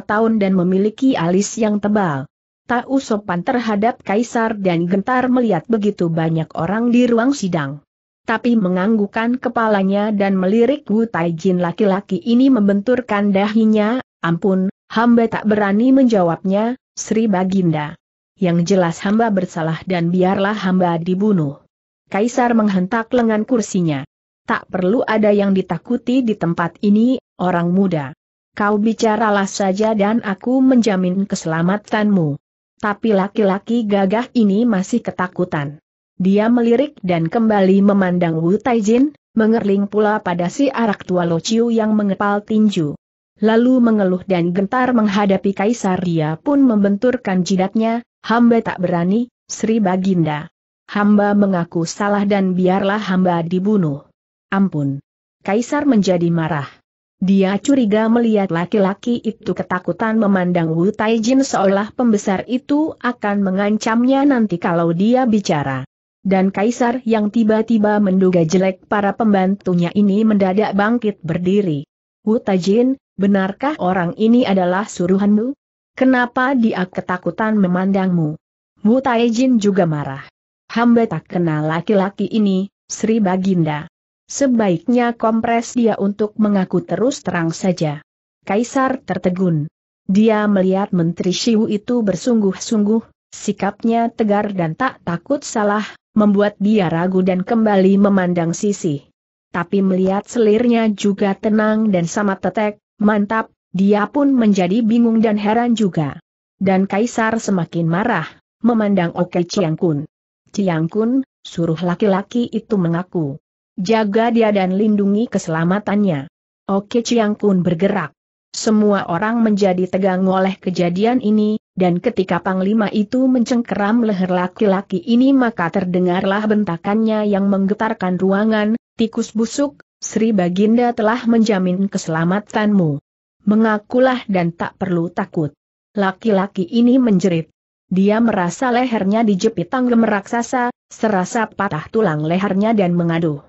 tahun dan memiliki alis yang tebal. Tak sopan terhadap kaisar dan gentar melihat begitu banyak orang di ruang sidang. Tapi menganggukkan kepalanya dan melirik Wu Taijin laki-laki ini membenturkan dahinya, ampun, hamba tak berani menjawabnya, Sri Baginda. Yang jelas hamba bersalah dan biarlah hamba dibunuh. Kaisar menghentak lengan kursinya tak perlu ada yang ditakuti di tempat ini, orang muda. Kau bicaralah saja dan aku menjamin keselamatanmu. Tapi laki-laki gagah ini masih ketakutan. Dia melirik dan kembali memandang Wu Taijin, mengerling pula pada si arak tua Lociu yang mengepal tinju. Lalu mengeluh dan gentar menghadapi kaisar dia pun membenturkan jidatnya, hamba tak berani, Sri Baginda. Hamba mengaku salah dan biarlah hamba dibunuh ampun. Kaisar menjadi marah. Dia curiga melihat laki-laki itu ketakutan memandang Wu Taijin seolah pembesar itu akan mengancamnya nanti kalau dia bicara. Dan kaisar yang tiba-tiba menduga jelek para pembantunya ini mendadak bangkit berdiri. Wu Taijin, benarkah orang ini adalah suruhanmu? Kenapa dia ketakutan memandangmu? Wu Taijin juga marah. Hamba tak kenal laki-laki ini, Sri Baginda. Sebaiknya kompres dia untuk mengaku terus terang saja. Kaisar tertegun. Dia melihat Menteri Shiwu itu bersungguh-sungguh, sikapnya tegar dan tak takut salah, membuat dia ragu dan kembali memandang sisi. Tapi melihat selirnya juga tenang dan sama tetek, mantap, dia pun menjadi bingung dan heran juga. Dan Kaisar semakin marah, memandang Oke Chiang Kun. Chiang Kun, suruh laki-laki itu mengaku. Jaga dia dan lindungi keselamatannya. Oke Chiang Kun bergerak. Semua orang menjadi tegang oleh kejadian ini, dan ketika Panglima itu mencengkeram leher laki-laki ini maka terdengarlah bentakannya yang menggetarkan ruangan, tikus busuk, Sri Baginda telah menjamin keselamatanmu. Mengakulah dan tak perlu takut. Laki-laki ini menjerit. Dia merasa lehernya dijepit tanggem raksasa, serasa patah tulang lehernya dan mengaduh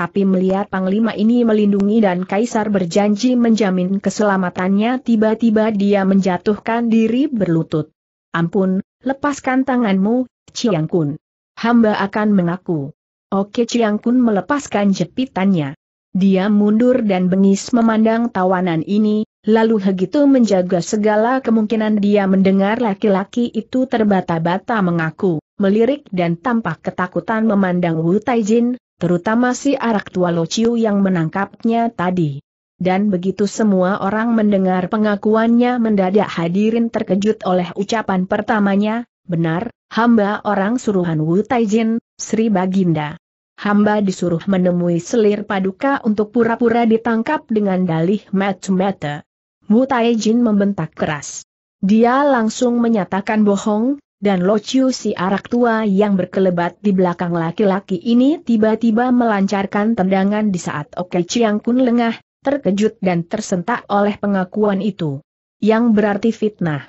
tapi melihat panglima ini melindungi dan kaisar berjanji menjamin keselamatannya tiba-tiba dia menjatuhkan diri berlutut. Ampun, lepaskan tanganmu, Chiang Kun. Hamba akan mengaku. Oke Chiang Kun melepaskan jepitannya. Dia mundur dan bengis memandang tawanan ini, lalu begitu menjaga segala kemungkinan dia mendengar laki-laki itu terbata-bata mengaku, melirik dan tampak ketakutan memandang Wu Taijin, terutama si arak tua Lociu yang menangkapnya tadi. Dan begitu semua orang mendengar pengakuannya mendadak hadirin terkejut oleh ucapan pertamanya, benar, hamba orang suruhan Wu Taijin, Sri Baginda. Hamba disuruh menemui selir paduka untuk pura-pura ditangkap dengan dalih mata-mata. Wu Taijin membentak keras. Dia langsung menyatakan bohong, dan Lociu si arak tua yang berkelebat di belakang laki-laki ini tiba-tiba melancarkan tendangan di saat Oke Chiang Kun lengah, terkejut dan tersentak oleh pengakuan itu. Yang berarti fitnah.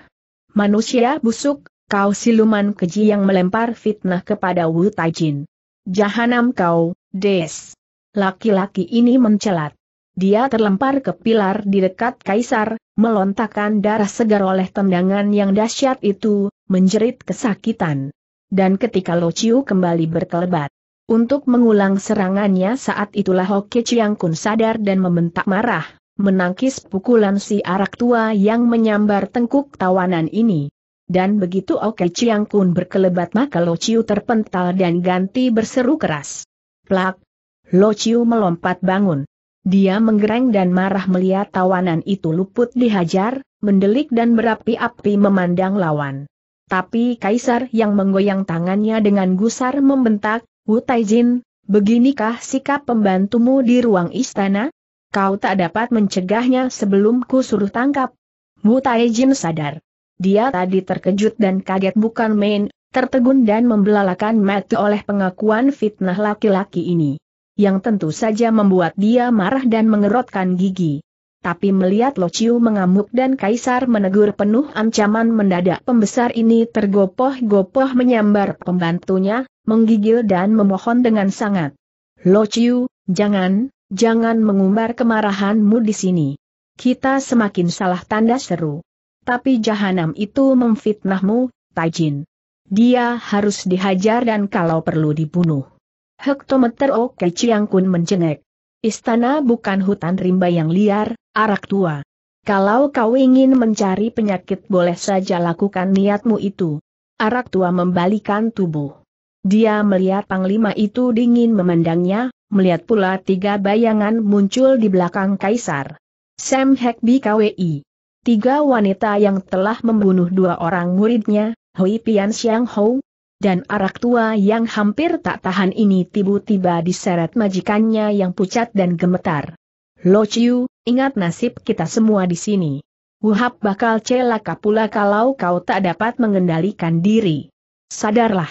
Manusia busuk, kau siluman keji yang melempar fitnah kepada Wu Taijin. Jahanam kau, des. Laki-laki ini mencelat. Dia terlempar ke pilar di dekat kaisar, melontarkan darah segar oleh tendangan yang dahsyat itu, menjerit kesakitan. Dan ketika Lo Chiu kembali berkelebat, untuk mengulang serangannya saat itulah Hoke Chiang Kun sadar dan membentak marah, menangkis pukulan si arak tua yang menyambar tengkuk tawanan ini. Dan begitu Oke Chiang Kun berkelebat maka Lo Chiu terpental dan ganti berseru keras. Plak! Lo Chiu melompat bangun. Dia menggereng dan marah melihat tawanan itu luput dihajar, mendelik dan berapi-api memandang lawan. Tapi Kaisar yang menggoyang tangannya dengan gusar membentak, Wu Taijin, beginikah sikap pembantumu di ruang istana? Kau tak dapat mencegahnya sebelum ku suruh tangkap. Wu Taijin sadar. Dia tadi terkejut dan kaget bukan main, tertegun dan membelalakan mati oleh pengakuan fitnah laki-laki ini. Yang tentu saja membuat dia marah dan mengerotkan gigi tapi melihat Lo Chiu mengamuk dan Kaisar menegur penuh ancaman mendadak pembesar ini tergopoh-gopoh menyambar pembantunya, menggigil dan memohon dengan sangat. Lo Chiu, jangan, jangan mengumbar kemarahanmu di sini. Kita semakin salah tanda seru. Tapi jahanam itu memfitnahmu, Tajin. Dia harus dihajar dan kalau perlu dibunuh. Hektometer Oke Chiang Kun mencengek. Istana bukan hutan rimba yang liar, arak tua. Kalau kau ingin mencari penyakit boleh saja lakukan niatmu itu. Arak tua membalikan tubuh. Dia melihat panglima itu dingin memandangnya, melihat pula tiga bayangan muncul di belakang kaisar. Sam Hekbi KWI. Tiga wanita yang telah membunuh dua orang muridnya, Hui Pian Xiang Hou, dan arak tua yang hampir tak tahan ini tiba-tiba diseret majikannya yang pucat dan gemetar. Lo Chiu, ingat nasib kita semua di sini. Wuhab bakal celaka pula kalau kau tak dapat mengendalikan diri. Sadarlah.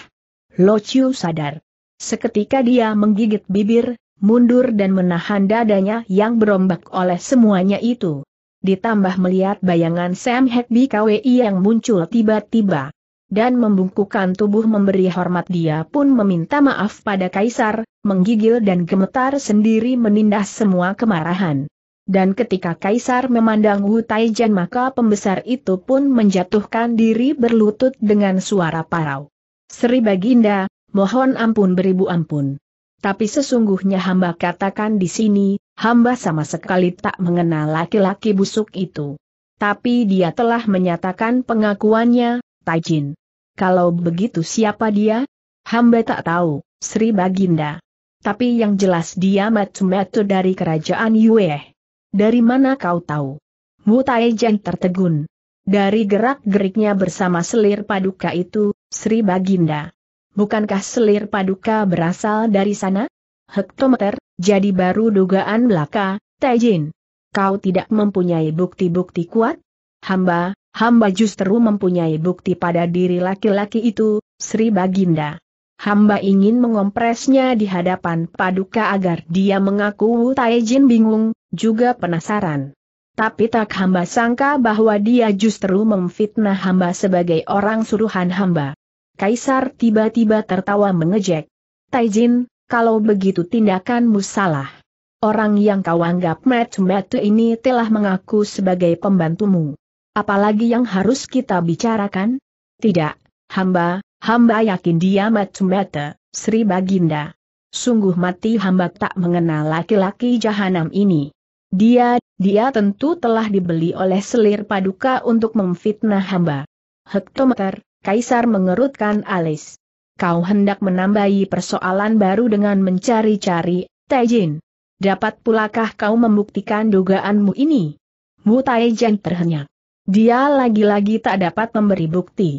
Lo Chiu sadar. Seketika dia menggigit bibir, mundur dan menahan dadanya yang berombak oleh semuanya itu ditambah melihat bayangan Sam Hek KWI yang muncul tiba-tiba dan membungkukkan tubuh memberi hormat dia pun meminta maaf pada Kaisar, menggigil dan gemetar sendiri menindas semua kemarahan. Dan ketika Kaisar memandang Wu Taijian maka pembesar itu pun menjatuhkan diri berlutut dengan suara parau. Sri Baginda, mohon ampun beribu ampun. Tapi sesungguhnya hamba katakan di sini, hamba sama sekali tak mengenal laki-laki busuk itu. Tapi dia telah menyatakan pengakuannya, Taijin. Kalau begitu siapa dia? Hamba tak tahu, Sri Baginda. Tapi yang jelas dia Matsumeto dari kerajaan Yue. Dari mana kau tahu? Mutaejan tertegun. Dari gerak-geriknya bersama selir paduka itu, Sri Baginda. Bukankah selir paduka berasal dari sana? Hektometer, jadi baru dugaan belaka, Taijin. Kau tidak mempunyai bukti-bukti kuat? Hamba, Hamba justru mempunyai bukti pada diri laki-laki itu, Sri Baginda. Hamba ingin mengompresnya di hadapan Paduka agar dia mengaku Taizin bingung, juga penasaran. Tapi tak hamba sangka bahwa dia justru memfitnah hamba sebagai orang suruhan hamba. Kaisar tiba-tiba tertawa mengejek. Taijin, kalau begitu tindakanmu salah. Orang yang kau anggap metu-metu ini telah mengaku sebagai pembantumu. Apalagi yang harus kita bicarakan? Tidak, hamba, hamba yakin dia mata-mata, Sri Baginda. Sungguh mati hamba tak mengenal laki-laki jahanam ini. Dia, dia tentu telah dibeli oleh selir paduka untuk memfitnah hamba. Hektometer, Kaisar mengerutkan alis. Kau hendak menambahi persoalan baru dengan mencari-cari, Taijin. Dapat pulakah kau membuktikan dugaanmu ini? Mu Taijin terhenyak. Dia lagi-lagi tak dapat memberi bukti.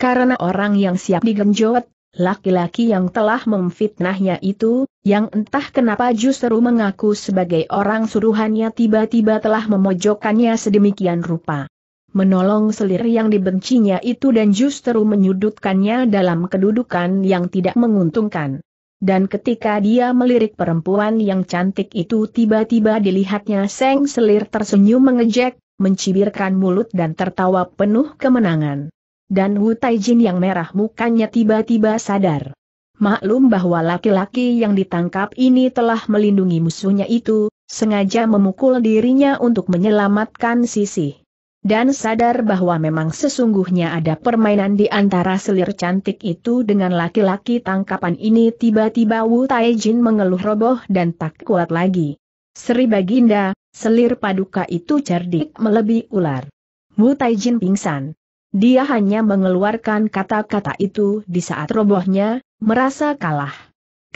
Karena orang yang siap digenjot, laki-laki yang telah memfitnahnya itu, yang entah kenapa justru mengaku sebagai orang suruhannya tiba-tiba telah memojokkannya sedemikian rupa. Menolong selir yang dibencinya itu dan justru menyudutkannya dalam kedudukan yang tidak menguntungkan. Dan ketika dia melirik perempuan yang cantik itu tiba-tiba dilihatnya seng selir tersenyum mengejek, mencibirkan mulut dan tertawa penuh kemenangan. Dan Wu Taijin yang merah mukanya tiba-tiba sadar. Maklum bahwa laki-laki yang ditangkap ini telah melindungi musuhnya itu, sengaja memukul dirinya untuk menyelamatkan sisi. Dan sadar bahwa memang sesungguhnya ada permainan di antara selir cantik itu dengan laki-laki tangkapan ini tiba-tiba Wu Taijin mengeluh roboh dan tak kuat lagi. Sri Baginda, selir paduka itu cerdik melebihi ular. Wu Taijin pingsan. Dia hanya mengeluarkan kata-kata itu di saat robohnya, merasa kalah.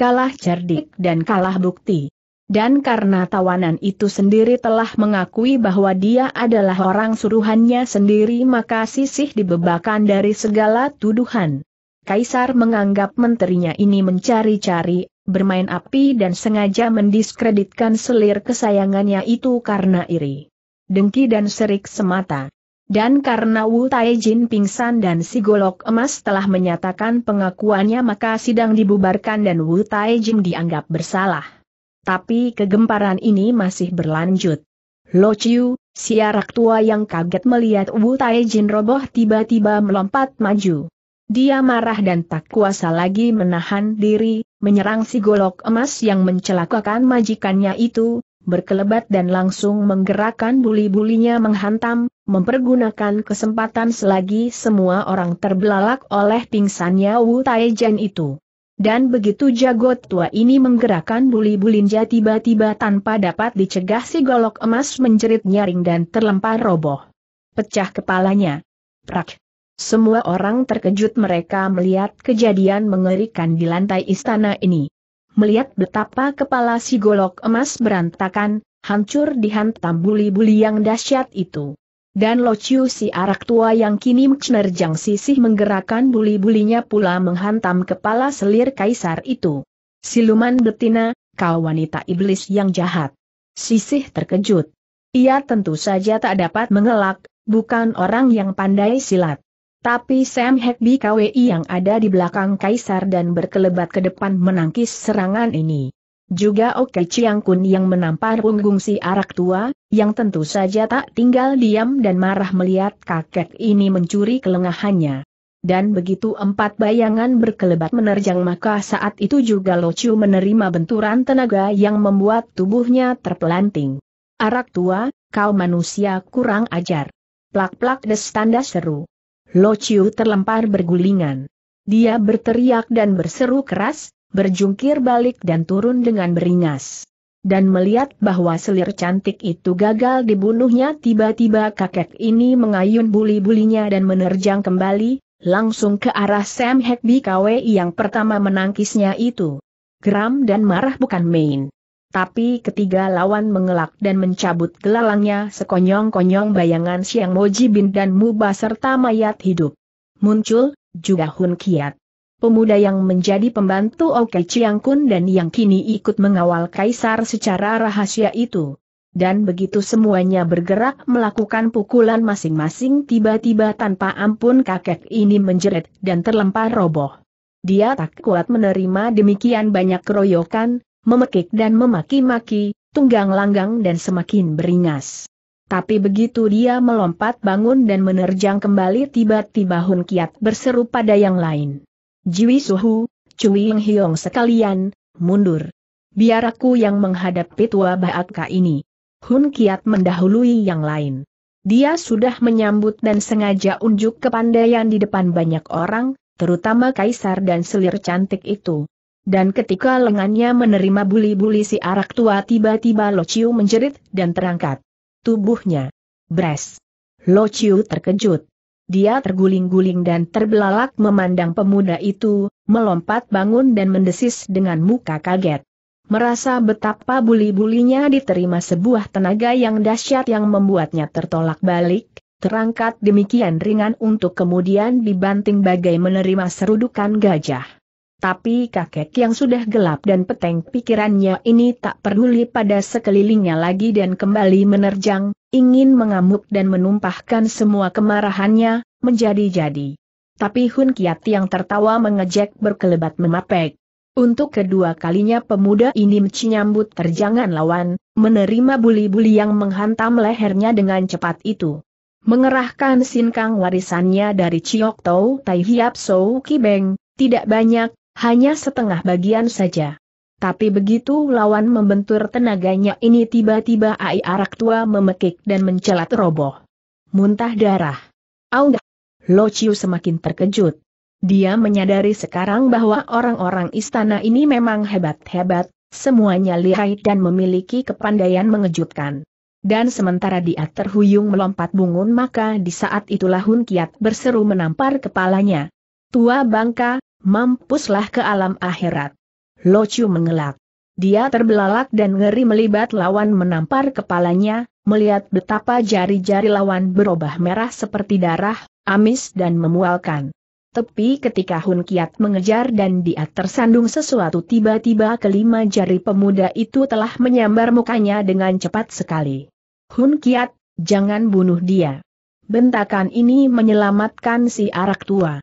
Kalah cerdik dan kalah bukti. Dan karena tawanan itu sendiri telah mengakui bahwa dia adalah orang suruhannya sendiri maka sisih dibebakan dari segala tuduhan. Kaisar menganggap menterinya ini mencari-cari bermain api dan sengaja mendiskreditkan selir kesayangannya itu karena iri. Dengki dan serik semata. Dan karena Wu Taijin pingsan dan si golok emas telah menyatakan pengakuannya maka sidang dibubarkan dan Wu Taijin dianggap bersalah. Tapi kegemparan ini masih berlanjut. Lo Chiu, si tua yang kaget melihat Wu Taijin roboh tiba-tiba melompat maju. Dia marah dan tak kuasa lagi menahan diri, menyerang si golok emas yang mencelakakan majikannya itu, berkelebat dan langsung menggerakkan buli-bulinya menghantam, mempergunakan kesempatan selagi semua orang terbelalak oleh pingsannya Wu Taijen itu. Dan begitu jago tua ini menggerakkan buli-bulinja tiba-tiba tanpa dapat dicegah si golok emas menjerit nyaring dan terlempar roboh. Pecah kepalanya. Prak. Semua orang terkejut mereka melihat kejadian mengerikan di lantai istana ini. Melihat betapa kepala si golok emas berantakan, hancur dihantam buli-buli yang dahsyat itu. Dan Lo si arak tua yang kini menerjang sisih menggerakkan buli-bulinya pula menghantam kepala selir kaisar itu. Siluman betina, kau wanita iblis yang jahat. Sisih terkejut. Ia tentu saja tak dapat mengelak, bukan orang yang pandai silat. Tapi Sam Heckby KWI yang ada di belakang Kaisar dan berkelebat ke depan menangkis serangan ini. Juga Oke Chiang Kun yang menampar punggung si arak tua, yang tentu saja tak tinggal diam dan marah melihat kakek ini mencuri kelengahannya. Dan begitu empat bayangan berkelebat menerjang maka saat itu juga Lo Chiu menerima benturan tenaga yang membuat tubuhnya terpelanting. Arak tua, kau manusia kurang ajar. Plak-plak des tanda seru. Lo Chiu terlempar bergulingan. Dia berteriak dan berseru keras, berjungkir balik dan turun dengan beringas. Dan melihat bahwa selir cantik itu gagal dibunuhnya tiba-tiba kakek ini mengayun buli-bulinya dan menerjang kembali, langsung ke arah Sam Hek KW yang pertama menangkisnya itu. Geram dan marah bukan main. Tapi ketiga lawan mengelak dan mencabut gelalangnya sekonyong-konyong bayangan Siang Moji Bin dan Muba serta mayat hidup. Muncul, juga Hun Kiat. Pemuda yang menjadi pembantu Oke Chiang Kun dan yang kini ikut mengawal Kaisar secara rahasia itu. Dan begitu semuanya bergerak melakukan pukulan masing-masing tiba-tiba tanpa ampun kakek ini menjerit dan terlempar roboh. Dia tak kuat menerima demikian banyak keroyokan, memekik dan memaki-maki, tunggang langgang dan semakin beringas. Tapi begitu dia melompat bangun dan menerjang kembali tiba-tiba Hun Kiat berseru pada yang lain. Jiwi Suhu, Cui Ying Hiong sekalian, mundur. Biar aku yang menghadapi tua Baaka ini. Hun Kiat mendahului yang lain. Dia sudah menyambut dan sengaja unjuk kepandaian di depan banyak orang, terutama kaisar dan selir cantik itu. Dan ketika lengannya menerima buli-buli si arak tua tiba-tiba Lo Chiu menjerit dan terangkat. Tubuhnya. Bres. Chiu terkejut. Dia terguling-guling dan terbelalak memandang pemuda itu, melompat bangun dan mendesis dengan muka kaget. Merasa betapa buli-bulinya diterima sebuah tenaga yang dahsyat yang membuatnya tertolak balik, terangkat demikian ringan untuk kemudian dibanting bagai menerima serudukan gajah. Tapi kakek yang sudah gelap dan peteng pikirannya ini tak peduli pada sekelilingnya lagi dan kembali menerjang, ingin mengamuk dan menumpahkan semua kemarahannya, menjadi-jadi. Tapi Hun Kiat yang tertawa mengejek berkelebat memapek. Untuk kedua kalinya pemuda ini menyambut terjangan lawan, menerima buli-buli yang menghantam lehernya dengan cepat itu mengerahkan sinkang warisannya dari Chiok Tau Tai Hiap Sou Kibeng, tidak banyak, hanya setengah bagian saja. Tapi begitu lawan membentur tenaganya ini tiba-tiba Ai Arak Tua memekik dan mencelat roboh. Muntah darah. Aunggah. Lo Chiu semakin terkejut. Dia menyadari sekarang bahwa orang-orang istana ini memang hebat-hebat, semuanya lihai dan memiliki kepandaian mengejutkan. Dan sementara dia terhuyung melompat bungun maka di saat itulah Hun Kiat berseru menampar kepalanya. Tua bangka, mampuslah ke alam akhirat. Lo Locu mengelak. Dia terbelalak dan ngeri melibat lawan menampar kepalanya, melihat betapa jari-jari lawan berubah merah seperti darah, amis dan memualkan. Tapi ketika Hun Kiat mengejar dan dia tersandung sesuatu tiba-tiba kelima jari pemuda itu telah menyambar mukanya dengan cepat sekali. Hun Kiat, jangan bunuh dia. Bentakan ini menyelamatkan si arak tua.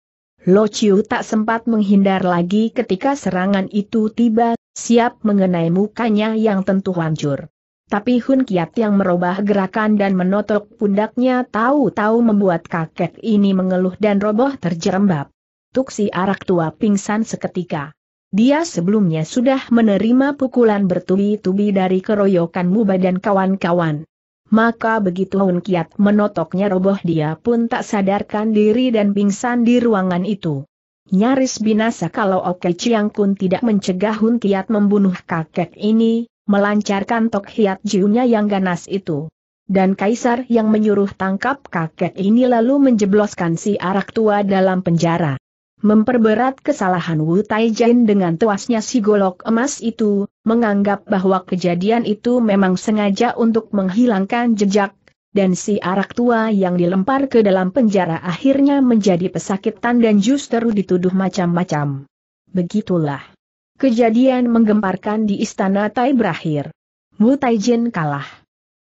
Lo Chiu tak sempat menghindar lagi ketika serangan itu tiba, siap mengenai mukanya yang tentu hancur. Tapi Hun Kiat yang merubah gerakan dan menotok pundaknya tahu-tahu membuat kakek ini mengeluh dan roboh terjerembab. Tuksi arak tua pingsan seketika. Dia sebelumnya sudah menerima pukulan bertubi-tubi dari keroyokan Muba dan kawan-kawan maka begitu Hun Kiat menotoknya roboh dia pun tak sadarkan diri dan pingsan di ruangan itu. Nyaris binasa kalau Oke Chiang Kun tidak mencegah Hun Kiat membunuh kakek ini, melancarkan tok hiat jiunya yang ganas itu. Dan Kaisar yang menyuruh tangkap kakek ini lalu menjebloskan si arak tua dalam penjara. Memperberat kesalahan Wu Taijin dengan tuasnya si golok emas itu, menganggap bahwa kejadian itu memang sengaja untuk menghilangkan jejak, dan si arak tua yang dilempar ke dalam penjara akhirnya menjadi pesakitan dan justru dituduh macam-macam. Begitulah. Kejadian menggemparkan di istana Tai berakhir. Wu Taijin kalah.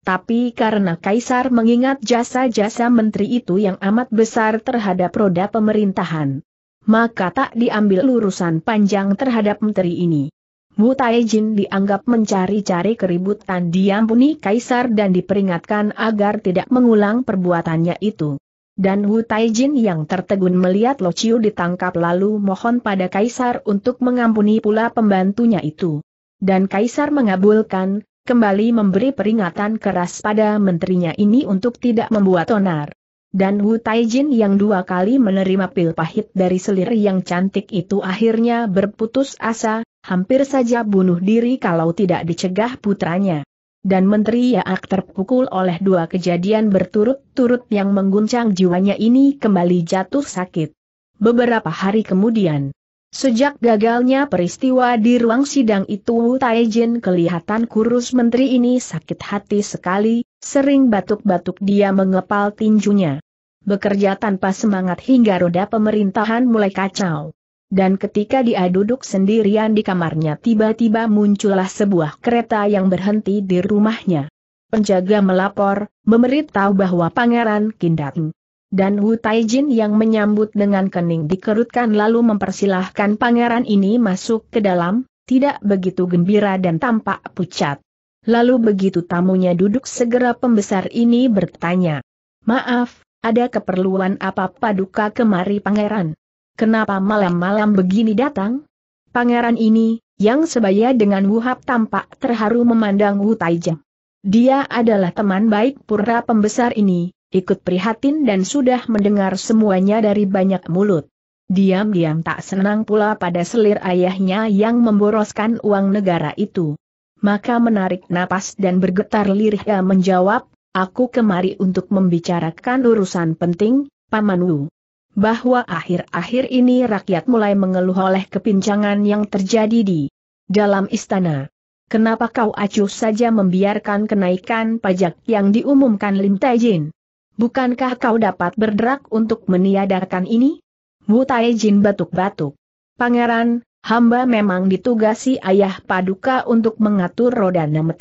Tapi karena Kaisar mengingat jasa-jasa menteri itu yang amat besar terhadap roda pemerintahan, maka tak diambil lurusan panjang terhadap menteri ini. Wu Taijin dianggap mencari-cari keributan diampuni kaisar dan diperingatkan agar tidak mengulang perbuatannya itu. Dan Wu Taijin yang tertegun melihat Lo Chiu ditangkap lalu mohon pada kaisar untuk mengampuni pula pembantunya itu. Dan kaisar mengabulkan, kembali memberi peringatan keras pada menterinya ini untuk tidak membuat onar. Dan Wu Taijin yang dua kali menerima pil pahit dari selir yang cantik itu akhirnya berputus asa, hampir saja bunuh diri kalau tidak dicegah putranya. Dan Menteri Yaak terpukul oleh dua kejadian berturut-turut yang mengguncang jiwanya ini kembali jatuh sakit. Beberapa hari kemudian, Sejak gagalnya peristiwa di ruang sidang itu Wu Taijin kelihatan kurus menteri ini sakit hati sekali, sering batuk-batuk dia mengepal tinjunya bekerja tanpa semangat hingga roda pemerintahan mulai kacau. Dan ketika dia duduk sendirian di kamarnya tiba-tiba muncullah sebuah kereta yang berhenti di rumahnya. Penjaga melapor, memberitahu bahwa Pangeran Kindat dan Wu Taijin yang menyambut dengan kening dikerutkan lalu mempersilahkan pangeran ini masuk ke dalam, tidak begitu gembira dan tampak pucat. Lalu begitu tamunya duduk segera pembesar ini bertanya, Maaf, ada keperluan apa paduka kemari pangeran? Kenapa malam-malam begini datang? Pangeran ini, yang sebaya dengan Wuhab tampak terharu memandang Wu Taijang. Dia adalah teman baik pura pembesar ini, ikut prihatin dan sudah mendengar semuanya dari banyak mulut. Diam-diam tak senang pula pada selir ayahnya yang memboroskan uang negara itu. Maka menarik napas dan bergetar lirihnya menjawab, Aku kemari untuk membicarakan urusan penting, Paman Wu. Bahwa akhir-akhir ini rakyat mulai mengeluh oleh kepincangan yang terjadi di dalam istana. Kenapa kau acuh saja membiarkan kenaikan pajak yang diumumkan Lim Taijin? Bukankah kau dapat berderak untuk meniadakan ini? Wu Taijin batuk-batuk. Pangeran, hamba memang ditugasi ayah paduka untuk mengatur roda nama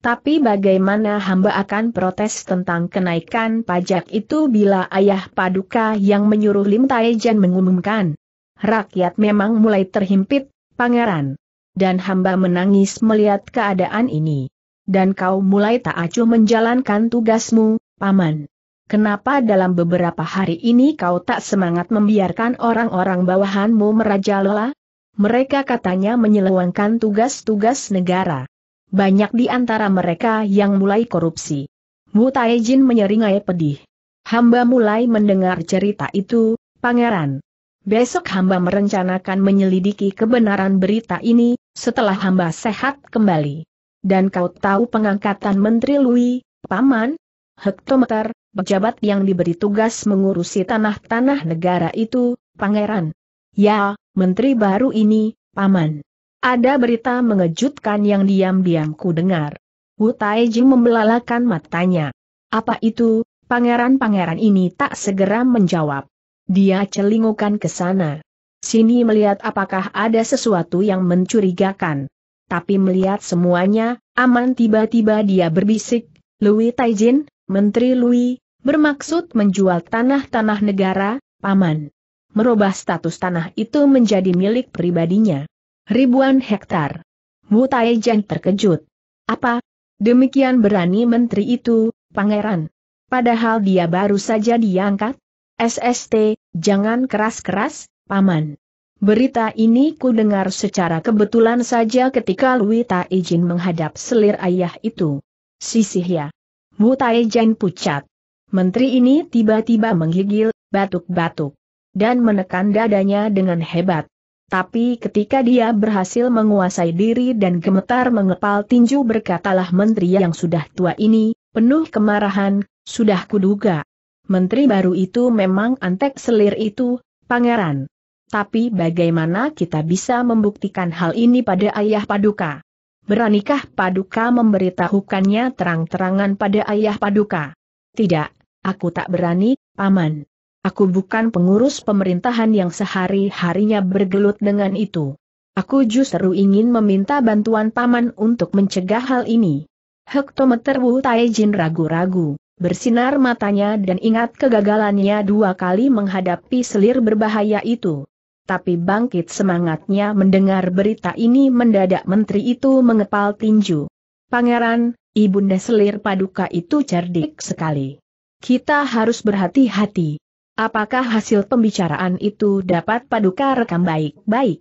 tapi bagaimana hamba akan protes tentang kenaikan pajak itu bila ayah paduka yang menyuruh Lim Taijan mengumumkan? Rakyat memang mulai terhimpit, pangeran. Dan hamba menangis melihat keadaan ini. Dan kau mulai tak acuh menjalankan tugasmu, paman. Kenapa dalam beberapa hari ini kau tak semangat membiarkan orang-orang bawahanmu merajalela? Mereka katanya menyelewangkan tugas-tugas negara banyak di antara mereka yang mulai korupsi. Mu Taijin menyeringai pedih. Hamba mulai mendengar cerita itu, pangeran. Besok hamba merencanakan menyelidiki kebenaran berita ini, setelah hamba sehat kembali. Dan kau tahu pengangkatan Menteri Lui, Paman? Hektometer, pejabat yang diberi tugas mengurusi tanah-tanah negara itu, Pangeran. Ya, Menteri baru ini, Paman. Ada berita mengejutkan yang diam-diam ku dengar. Wu Taiji membelalakan matanya. Apa itu? Pangeran-pangeran ini tak segera menjawab. Dia celingukan ke sana. Sini melihat apakah ada sesuatu yang mencurigakan. Tapi melihat semuanya, aman tiba-tiba dia berbisik, Lui Taijin, Menteri Lui, bermaksud menjual tanah-tanah negara, paman. Merubah status tanah itu menjadi milik pribadinya ribuan hektar. Mutaijan terkejut. Apa? Demikian berani menteri itu, pangeran. Padahal dia baru saja diangkat. SST, jangan keras-keras, paman. Berita ini ku dengar secara kebetulan saja ketika Lui Taijin menghadap selir ayah itu. Sisih ya. Mutaijan pucat. Menteri ini tiba-tiba menggigil, batuk-batuk. Dan menekan dadanya dengan hebat. Tapi ketika dia berhasil menguasai diri dan gemetar mengepal tinju berkatalah menteri yang sudah tua ini, penuh kemarahan, sudah kuduga. Menteri baru itu memang antek selir itu, pangeran. Tapi bagaimana kita bisa membuktikan hal ini pada ayah paduka? Beranikah paduka memberitahukannya terang-terangan pada ayah paduka? Tidak, aku tak berani, paman. Aku bukan pengurus pemerintahan yang sehari-harinya bergelut dengan itu. Aku justru ingin meminta bantuan paman untuk mencegah hal ini. Hektometer Wu Taijin ragu-ragu, bersinar matanya dan ingat kegagalannya dua kali menghadapi selir berbahaya itu. Tapi bangkit semangatnya mendengar berita ini mendadak menteri itu mengepal tinju. Pangeran, ibunda selir paduka itu cerdik sekali. Kita harus berhati-hati. Apakah hasil pembicaraan itu dapat Paduka rekam baik-baik?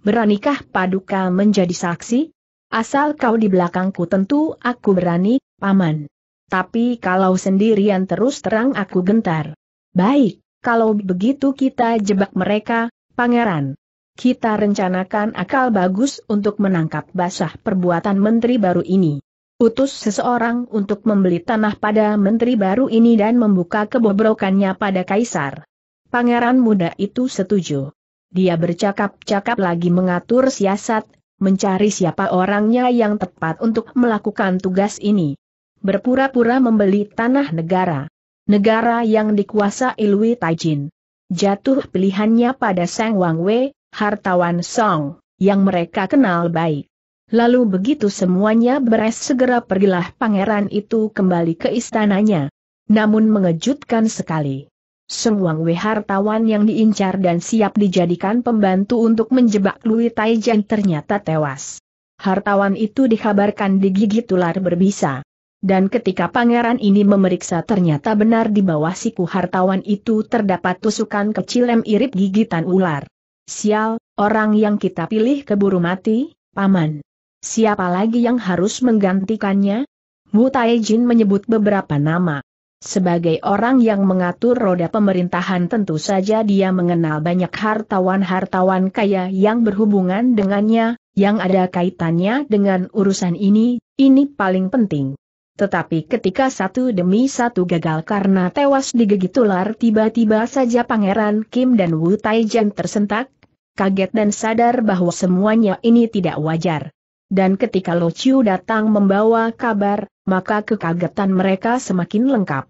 Beranikah Paduka menjadi saksi? Asal kau di belakangku tentu aku berani, Paman. Tapi kalau sendirian terus terang aku gentar. Baik, kalau begitu kita jebak mereka, Pangeran. Kita rencanakan akal bagus untuk menangkap basah perbuatan menteri baru ini utus seseorang untuk membeli tanah pada menteri baru ini dan membuka kebobrokannya pada kaisar. Pangeran muda itu setuju. Dia bercakap-cakap lagi mengatur siasat, mencari siapa orangnya yang tepat untuk melakukan tugas ini. Berpura-pura membeli tanah negara. Negara yang dikuasa Ilwi Taijin. Jatuh pilihannya pada Sang Wang Wei, hartawan Song, yang mereka kenal baik. Lalu begitu semuanya beres segera pergilah pangeran itu kembali ke istananya. Namun mengejutkan sekali. Semua hartawan yang diincar dan siap dijadikan pembantu untuk menjebak Lui Taijan ternyata tewas. Hartawan itu dikabarkan digigit ular berbisa. Dan ketika pangeran ini memeriksa ternyata benar di bawah siku hartawan itu terdapat tusukan kecil yang irip gigitan ular. Sial, orang yang kita pilih keburu mati, paman. Siapa lagi yang harus menggantikannya? Wu Taijin menyebut beberapa nama. Sebagai orang yang mengatur roda pemerintahan tentu saja dia mengenal banyak hartawan-hartawan kaya yang berhubungan dengannya, yang ada kaitannya dengan urusan ini, ini paling penting. Tetapi ketika satu demi satu gagal karena tewas digigit ular tiba-tiba saja Pangeran Kim dan Wu Taijian tersentak, kaget dan sadar bahwa semuanya ini tidak wajar. Dan ketika Lo datang membawa kabar, maka kekagetan mereka semakin lengkap.